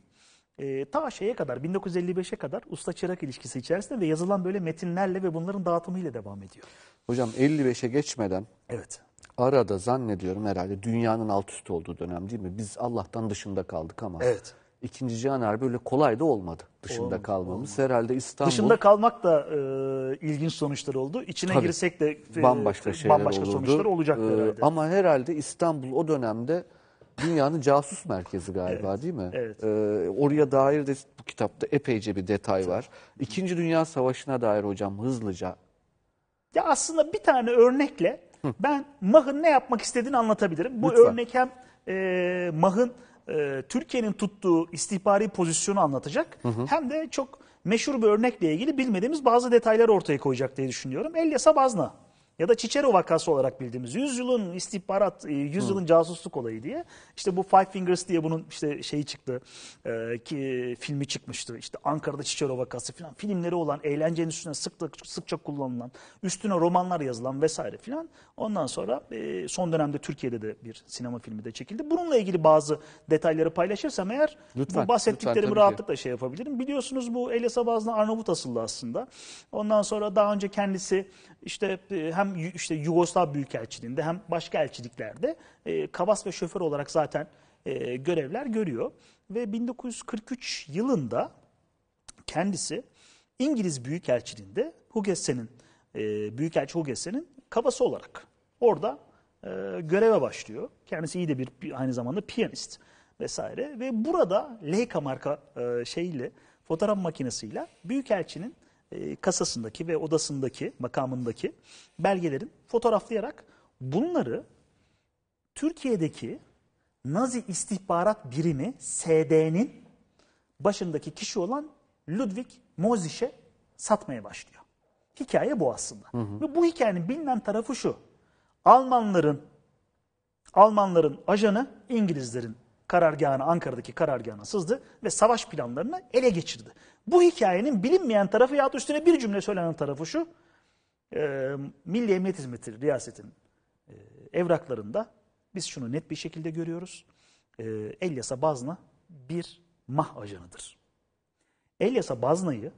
Speaker 2: E, ta şeye kadar 1955'e kadar usta çırak ilişkisi içerisinde ve yazılan böyle metinlerle ve bunların dağıtımıyla devam ediyor.
Speaker 1: Hocam 55'e geçmeden Evet arada zannediyorum herhalde dünyanın alt üst olduğu dönem değil mi? Biz Allah'tan dışında kaldık ama. Evet. İkinci Cihan Harbi öyle kolay da olmadı dışında olmadı, kalmamız. Olmadı. Herhalde İstanbul... Dışında
Speaker 2: kalmak da e, ilginç sonuçlar oldu. İçine Tabii, girsek de e, bambaşka, şeyler bambaşka olurdu.
Speaker 1: sonuçlar olacak e, herhalde. ama herhalde İstanbul o dönemde dünyanın casus merkezi galiba evet, değil mi? Evet. E, oraya dair de bu kitapta epeyce bir detay var. İkinci Dünya Savaşı'na dair hocam hızlıca.
Speaker 2: Ya aslında bir tane örnekle ben Mah'ın ne yapmak istediğini anlatabilirim. Bu Lütfen. örnek hem e, Mah'ın e, Türkiye'nin tuttuğu istihbari pozisyonu anlatacak hı hı. hem de çok meşhur bir örnekle ilgili bilmediğimiz bazı detayları ortaya koyacak diye düşünüyorum. Elia Sabazna ya da çiçero vakası olarak bildiğimiz yüzyılın istihbarat, e, yüzyılın hmm. casusluk olayı diye işte bu Five Fingers diye bunun işte şeyi çıktı e, ki e, filmi çıkmıştı işte Ankara'da çiçero vakası filan filmleri olan eğlence endüstrisine sıkça, sıkça kullanılan üstüne romanlar yazılan vesaire filan ondan sonra e, son dönemde Türkiye'de de bir sinema filmi de çekildi. Bununla ilgili bazı detayları paylaşırsam eğer lütfen, bu bahsettiklerimi lütfen, rahatlıkla ki. şey yapabilirim. Biliyorsunuz bu Elia Sabazlı Arnavut asıllı aslında. Ondan sonra daha önce kendisi işte e, hem işte Yugoslav Büyükelçiliğinde hem başka elçiliklerde e, kabas ve şoför olarak zaten e, görevler görüyor. Ve 1943 yılında kendisi İngiliz Büyükelçiliğinde Hugessen'in, Büyükelçi Hugessen'in kabası olarak orada göreve başlıyor. Kendisi iyi de bir aynı zamanda piyanist vesaire ve burada Leica marka şeyle fotoğraf makinesiyle Büyükelçinin e, kasasındaki ve odasındaki, makamındaki belgelerin fotoğraflayarak bunları Türkiye'deki Nazi istihbarat birimi SD'nin başındaki kişi olan Ludwig Moziş'e satmaya başlıyor. Hikaye bu aslında. Hı hı. Ve bu hikayenin bilinen tarafı şu. Almanların Almanların ajanı İngilizlerin karargahına, Ankara'daki karargahına sızdı ve savaş planlarını ele geçirdi. Bu hikayenin bilinmeyen tarafı ya üstüne bir cümle söylenen tarafı şu. E, Milli Emniyet Hizmeti riyasetin e, evraklarında biz şunu net bir şekilde görüyoruz. E, Elyasa Bazna bir mah ajanıdır. Elyasa Bazna'yı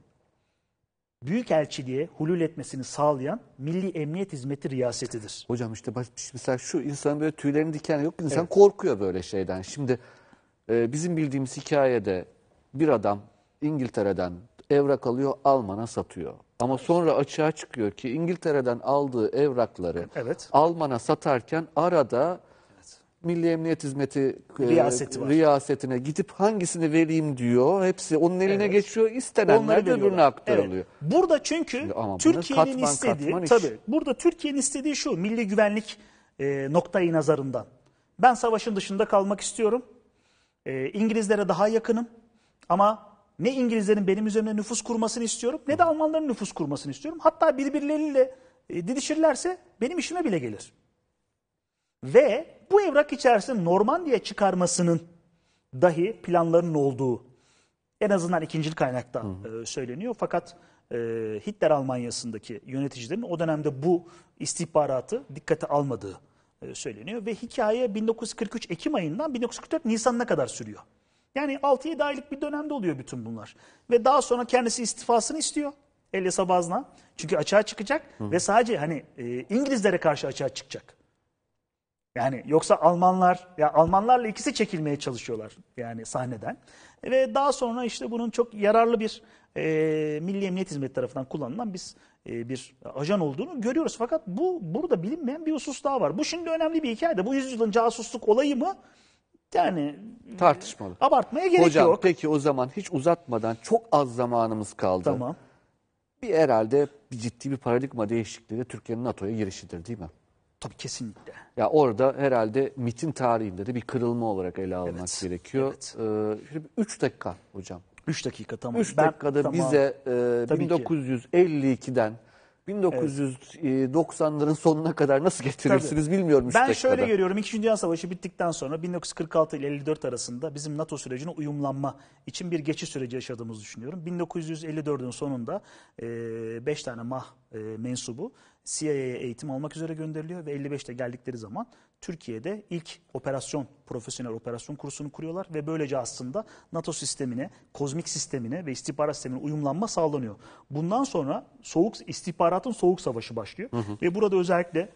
Speaker 2: Büyükelçiliğe hulul etmesini sağlayan Milli Emniyet Hizmeti riyasetidir. Hocam işte baş,
Speaker 1: mesela şu insan böyle tüylerini diken yok. İnsan evet. korkuyor böyle şeyden. Şimdi e, bizim bildiğimiz hikayede bir adam İngiltere'den evrak alıyor, Alman'a satıyor. Ama sonra açığa çıkıyor ki İngiltere'den aldığı evrakları evet. Alman'a satarken arada evet. Milli Emniyet Hizmeti e, Riyaseti e, riyasetine gidip hangisini vereyim diyor. Hepsi onun eline evet. geçiyor. İstenenler de öbürüne aktarılıyor.
Speaker 2: Evet. Burada çünkü Türkiye'nin istediği katman tabii burada Türkiye'nin istediği şu milli güvenlik e, noktayı nazarından. Ben savaşın dışında kalmak istiyorum. E, İngilizlere daha yakınım ama ne İngilizlerin benim üzerimde nüfus kurmasını istiyorum ne de Almanların nüfus kurmasını istiyorum. Hatta birbirleriyle e, didişirlerse benim işime bile gelir. Ve bu evrak içerisinde Norman diye çıkarmasının dahi planlarının olduğu en azından ikinci kaynakta hı hı. E, söyleniyor. Fakat e, Hitler Almanya'sındaki yöneticilerin o dönemde bu istihbaratı dikkate almadığı söyleniyor. Ve hikaye 1943 Ekim ayından 1944 Nisan'ına kadar sürüyor. Yani 6-7 aylık bir dönemde oluyor bütün bunlar. Ve daha sonra kendisi istifasını istiyor. Elyasa Bazna. Çünkü açığa çıkacak Hı. ve sadece hani e, İngilizlere karşı açığa çıkacak. Yani yoksa Almanlar ya Almanlarla ikisi çekilmeye çalışıyorlar yani sahneden. Ve daha sonra işte bunun çok yararlı bir e, Milli Emniyet Hizmeti tarafından kullanılan biz e, bir ajan olduğunu görüyoruz. Fakat bu burada bilinmeyen bir husus daha var. Bu şimdi önemli bir hikaye de bu yüzyılın casusluk olayı mı yani tartışmalı. Abartmaya gerek Hocam, yok. Hocam
Speaker 1: peki o zaman hiç uzatmadan çok az zamanımız kaldı. Tamam. Bir herhalde bir ciddi bir paradigma değişikliği de Türkiye'nin NATO'ya girişidir değil mi? Tabii kesinlikle. Ya orada herhalde MIT'in tarihinde de bir kırılma olarak ele almak evet, gerekiyor. Evet. Ee, şimdi 3 dakika hocam.
Speaker 2: 3 dakika tamam. 3 dakikada ben, tamam. bize e,
Speaker 1: 1952'den ki 1990'ların sonuna kadar nasıl getirirsiniz Tabii. bilmiyorum. Ben şöyle görüyorum.
Speaker 2: İkinci Dünya Savaşı bittikten sonra 1946 ile 54 arasında bizim NATO sürecine uyumlanma için bir geçiş süreci yaşadığımızı düşünüyorum. 1954'ün sonunda 5 e, tane mah e, mensubu CIA'ye eğitim almak üzere gönderiliyor ve 55'te geldikleri zaman Türkiye'de ilk operasyon, profesyonel operasyon kursunu kuruyorlar ve böylece aslında NATO sistemine, kozmik sistemine ve istihbarat sistemine uyumlanma sağlanıyor. Bundan sonra soğuk istihbaratın soğuk savaşı başlıyor hı hı. ve burada özellikle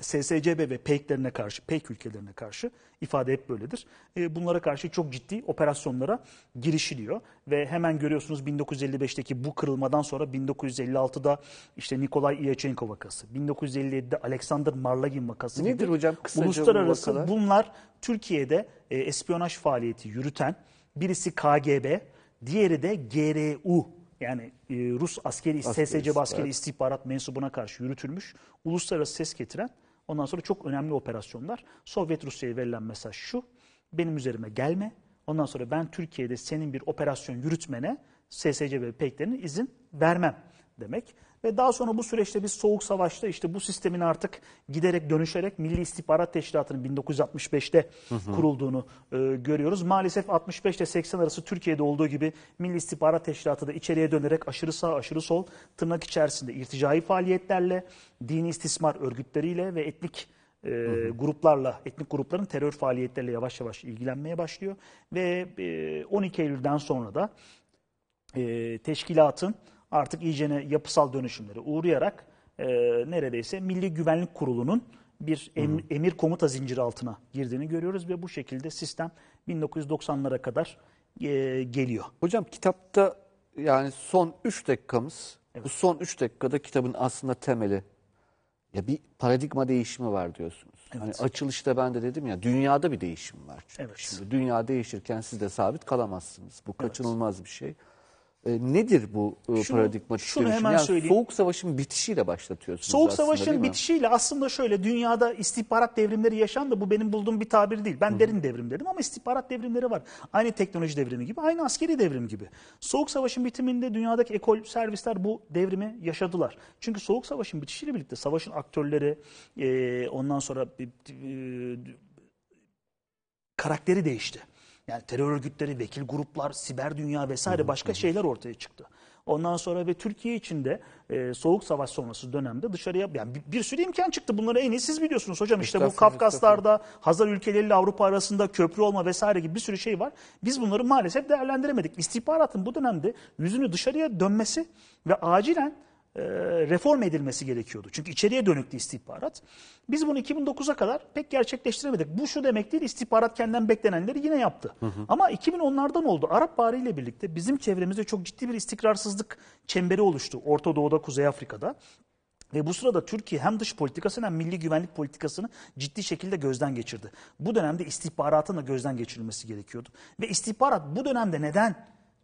Speaker 2: SSCB ve PEK'lerine karşı, PEK ülkelerine karşı ifade hep böyledir. E, bunlara karşı çok ciddi operasyonlara girişiliyor ve hemen görüyorsunuz 1955'teki bu kırılmadan sonra 1956'da işte Nikolay İyachenko vakası, 1957'de Alexander Marlagin vakası Nedir gibi hocam kısaca uluslararası bu bunlar Türkiye'de e, espiyonaj faaliyeti yürüten birisi KGB, diğeri de GRU yani e, Rus askeri, askeri SSC askeri evet. istihbarat mensubuna karşı yürütülmüş uluslararası ses getiren Ondan sonra çok önemli operasyonlar. Sovyet Rusya'ya verilen mesaj şu. Benim üzerime gelme. Ondan sonra ben Türkiye'de senin bir operasyon yürütmene SSC ve peklerine izin vermem demek. Ve daha sonra bu süreçte biz soğuk savaşta işte bu sistemin artık giderek dönüşerek Milli İstihbarat Teşkilatı'nın 1965'te hı hı. kurulduğunu e, görüyoruz. Maalesef 65 ile 80 arası Türkiye'de olduğu gibi Milli İstihbarat Teşkilatı da içeriye dönerek aşırı sağ aşırı sol tırnak içerisinde irticai faaliyetlerle, dini istismar örgütleriyle ve etnik e, hı hı. gruplarla, etnik grupların terör faaliyetleriyle yavaş yavaş ilgilenmeye başlıyor. Ve e, 12 Eylül'den sonra da e, teşkilatın artık iyice yapısal dönüşümlere uğrayarak e, neredeyse Milli Güvenlik Kurulu'nun bir em, emir komuta zinciri altına girdiğini görüyoruz ve bu şekilde sistem 1990'lara kadar e, geliyor. Hocam kitapta yani son 3
Speaker 1: dakikamız, evet. bu son 3 dakikada kitabın aslında temeli ya bir paradigma değişimi var diyorsunuz. Evet. Hani açılışta ben de dedim ya dünyada bir değişim var. Çünkü. Evet. Şimdi dünya değişirken siz de sabit kalamazsınız. Bu kaçınılmaz evet. bir şey. E, nedir bu e, şunu, paradigmatik şunu dönüşüm? Hemen yani söyleyeyim. Soğuk Savaş'ın bitişiyle başlatıyorsunuz Soğuk aslında, Savaş'ın
Speaker 2: bitişiyle aslında şöyle dünyada istihbarat devrimleri yaşandı. Bu benim bulduğum bir tabir değil. Ben Hı-hı. derin devrim dedim ama istihbarat devrimleri var. Aynı teknoloji devrimi gibi, aynı askeri devrim gibi. Soğuk Savaş'ın bitiminde dünyadaki ekol servisler bu devrimi yaşadılar. Çünkü Soğuk Savaş'ın bitişiyle birlikte savaşın aktörleri e, ondan sonra e, karakteri değişti. Yani terör örgütleri, vekil gruplar, siber dünya vesaire başka şeyler ortaya çıktı. Ondan sonra ve Türkiye içinde e, soğuk savaş sonrası dönemde dışarıya yani bir, bir sürü imkan çıktı. Bunları en iyi siz biliyorsunuz hocam. İşte bu Kafkaslarda, Hazar ülkeleriyle Avrupa arasında köprü olma vesaire gibi bir sürü şey var. Biz bunları maalesef değerlendiremedik. İstihbaratın bu dönemde yüzünü dışarıya dönmesi ve acilen e, reform edilmesi gerekiyordu. Çünkü içeriye dönüktü istihbarat. Biz bunu 2009'a kadar pek gerçekleştiremedik. Bu şu demek değil istihbarat kendinden beklenenleri yine yaptı. Hı hı. Ama 2010'lardan oldu. Arap Baharı ile birlikte bizim çevremizde çok ciddi bir istikrarsızlık çemberi oluştu. Orta Doğu'da, Kuzey Afrika'da. Ve bu sırada Türkiye hem dış politikasını hem milli güvenlik politikasını ciddi şekilde gözden geçirdi. Bu dönemde istihbaratın da gözden geçirilmesi gerekiyordu. Ve istihbarat bu dönemde neden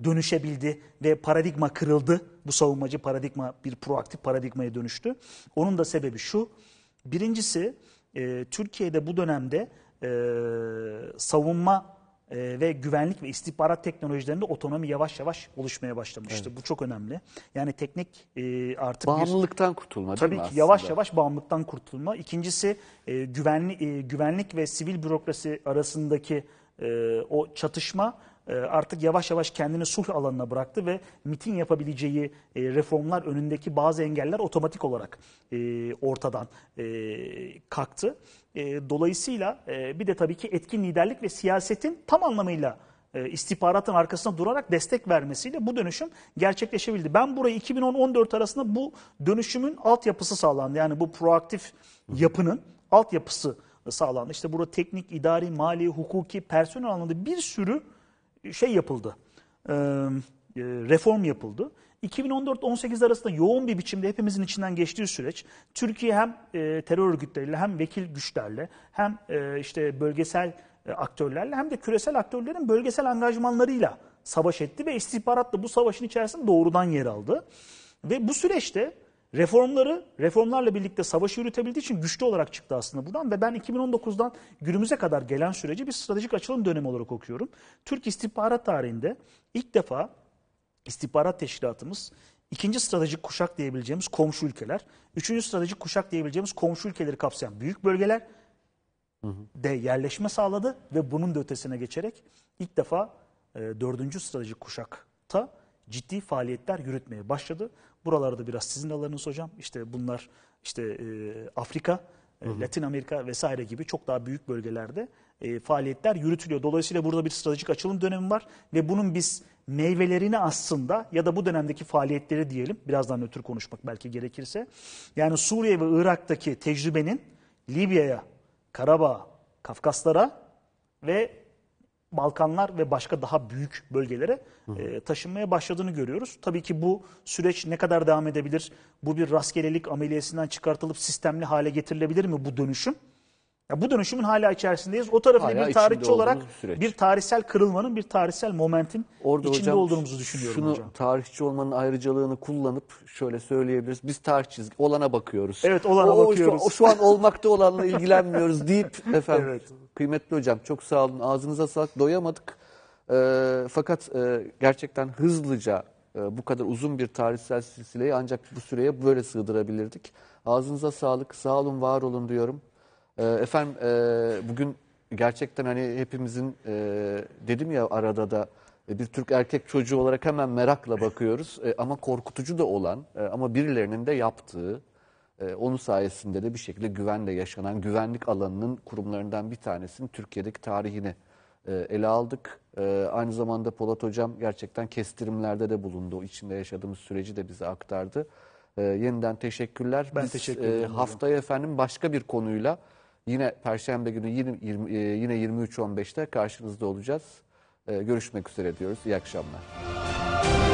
Speaker 2: dönüşebildi ve paradigma kırıldı. Bu savunmacı paradigma bir proaktif paradigmaya dönüştü. Onun da sebebi şu. Birincisi e, Türkiye'de bu dönemde e, savunma e, ve güvenlik ve istihbarat teknolojilerinde otonomi yavaş yavaş oluşmaya başlamıştı. Evet. Bu çok önemli. Yani teknik e, artık bağımlılıktan bir,
Speaker 1: kurtulma tabii değil mi ki yavaş yavaş
Speaker 2: bağımlılıktan kurtulma. İkincisi e, güvenli, e, güvenlik ve sivil bürokrasi arasındaki e, o çatışma e, artık yavaş yavaş kendini sulh alanına bıraktı ve MIT'in yapabileceği e, reformlar önündeki bazı engeller otomatik olarak e, ortadan kalktı. Dolayısıyla bir de tabii ki etkin liderlik ve siyasetin tam anlamıyla istihbaratın arkasına durarak destek vermesiyle bu dönüşüm gerçekleşebildi. Ben burayı 2010-14 arasında bu dönüşümün altyapısı sağlandı. Yani bu proaktif yapının altyapısı sağlandı. İşte burada teknik, idari, mali, hukuki, personel anlamında bir sürü şey yapıldı, e, reform yapıldı. 2014-18 arasında yoğun bir biçimde hepimizin içinden geçtiği süreç Türkiye hem e, terör örgütleriyle hem vekil güçlerle hem e, işte bölgesel aktörlerle hem de küresel aktörlerin bölgesel angajmanlarıyla savaş etti ve istihbaratla bu savaşın içerisinde doğrudan yer aldı. Ve bu süreçte reformları reformlarla birlikte savaşı yürütebildiği için güçlü olarak çıktı aslında buradan ve ben 2019'dan günümüze kadar gelen süreci bir stratejik açılım dönemi olarak okuyorum. Türk istihbarat tarihinde ilk defa istihbarat teşkilatımız ikinci stratejik kuşak diyebileceğimiz komşu ülkeler, üçüncü stratejik kuşak diyebileceğimiz komşu ülkeleri kapsayan büyük bölgeler de yerleşme sağladı ve bunun da ötesine geçerek ilk defa e, dördüncü stratejik kuşakta ciddi faaliyetler yürütmeye başladı. Buralarda biraz sizin alanınız hocam. İşte bunlar işte e, Afrika, e, hı hı. Latin Amerika vesaire gibi çok daha büyük bölgelerde e, faaliyetler yürütülüyor. Dolayısıyla burada bir stratejik açılım dönemi var ve bunun biz meyvelerini aslında ya da bu dönemdeki faaliyetleri diyelim birazdan ötürü konuşmak belki gerekirse yani Suriye ve Irak'taki tecrübenin Libya'ya, Karabağ, Kafkaslara ve Balkanlar ve başka daha büyük bölgelere e, taşınmaya başladığını görüyoruz. Tabii ki bu süreç ne kadar devam edebilir? Bu bir rastgelelik ameliyesinden çıkartılıp sistemli hale getirilebilir mi bu dönüşüm? Ya bu dönüşümün hala içerisindeyiz. O tarafı hala bir tarihçi olarak süreç. bir tarihsel kırılmanın, bir tarihsel momentin Orada içinde hocam, olduğumuzu düşünüyorum şunu, hocam.
Speaker 1: Tarihçi olmanın ayrıcalığını kullanıp şöyle söyleyebiliriz. Biz tarihçiyiz, olana bakıyoruz. Evet, olana o, bakıyoruz. O şu
Speaker 2: an olmakta
Speaker 1: olanla ilgilenmiyoruz deyip efendim. evet. Kıymetli hocam çok sağ olun. Ağzınıza sağlık. Doyamadık. E, fakat e, gerçekten hızlıca e, bu kadar uzun bir tarihsel silsileyi ancak bu süreye böyle sığdırabilirdik. Ağzınıza sağlık, sağ olun, var olun diyorum. Ee, efendim e, bugün gerçekten hani hepimizin e, dedim ya arada da e, bir Türk erkek çocuğu olarak hemen merakla bakıyoruz. ama korkutucu da olan ama birilerinin de yaptığı onun sayesinde de bir şekilde güvenle yaşanan güvenlik alanının kurumlarından bir tanesinin Türkiye'deki tarihini ele aldık. aynı zamanda Polat Hocam gerçekten kestirimlerde de bulundu. O içinde yaşadığımız süreci de bize aktardı. E, yeniden teşekkürler. Ben Biz, teşekkür ederim. E, haftaya efendim başka bir konuyla Yine Perşembe günü 20, 20, e, yine 23.15'te karşınızda olacağız. E, görüşmek üzere diyoruz. İyi akşamlar.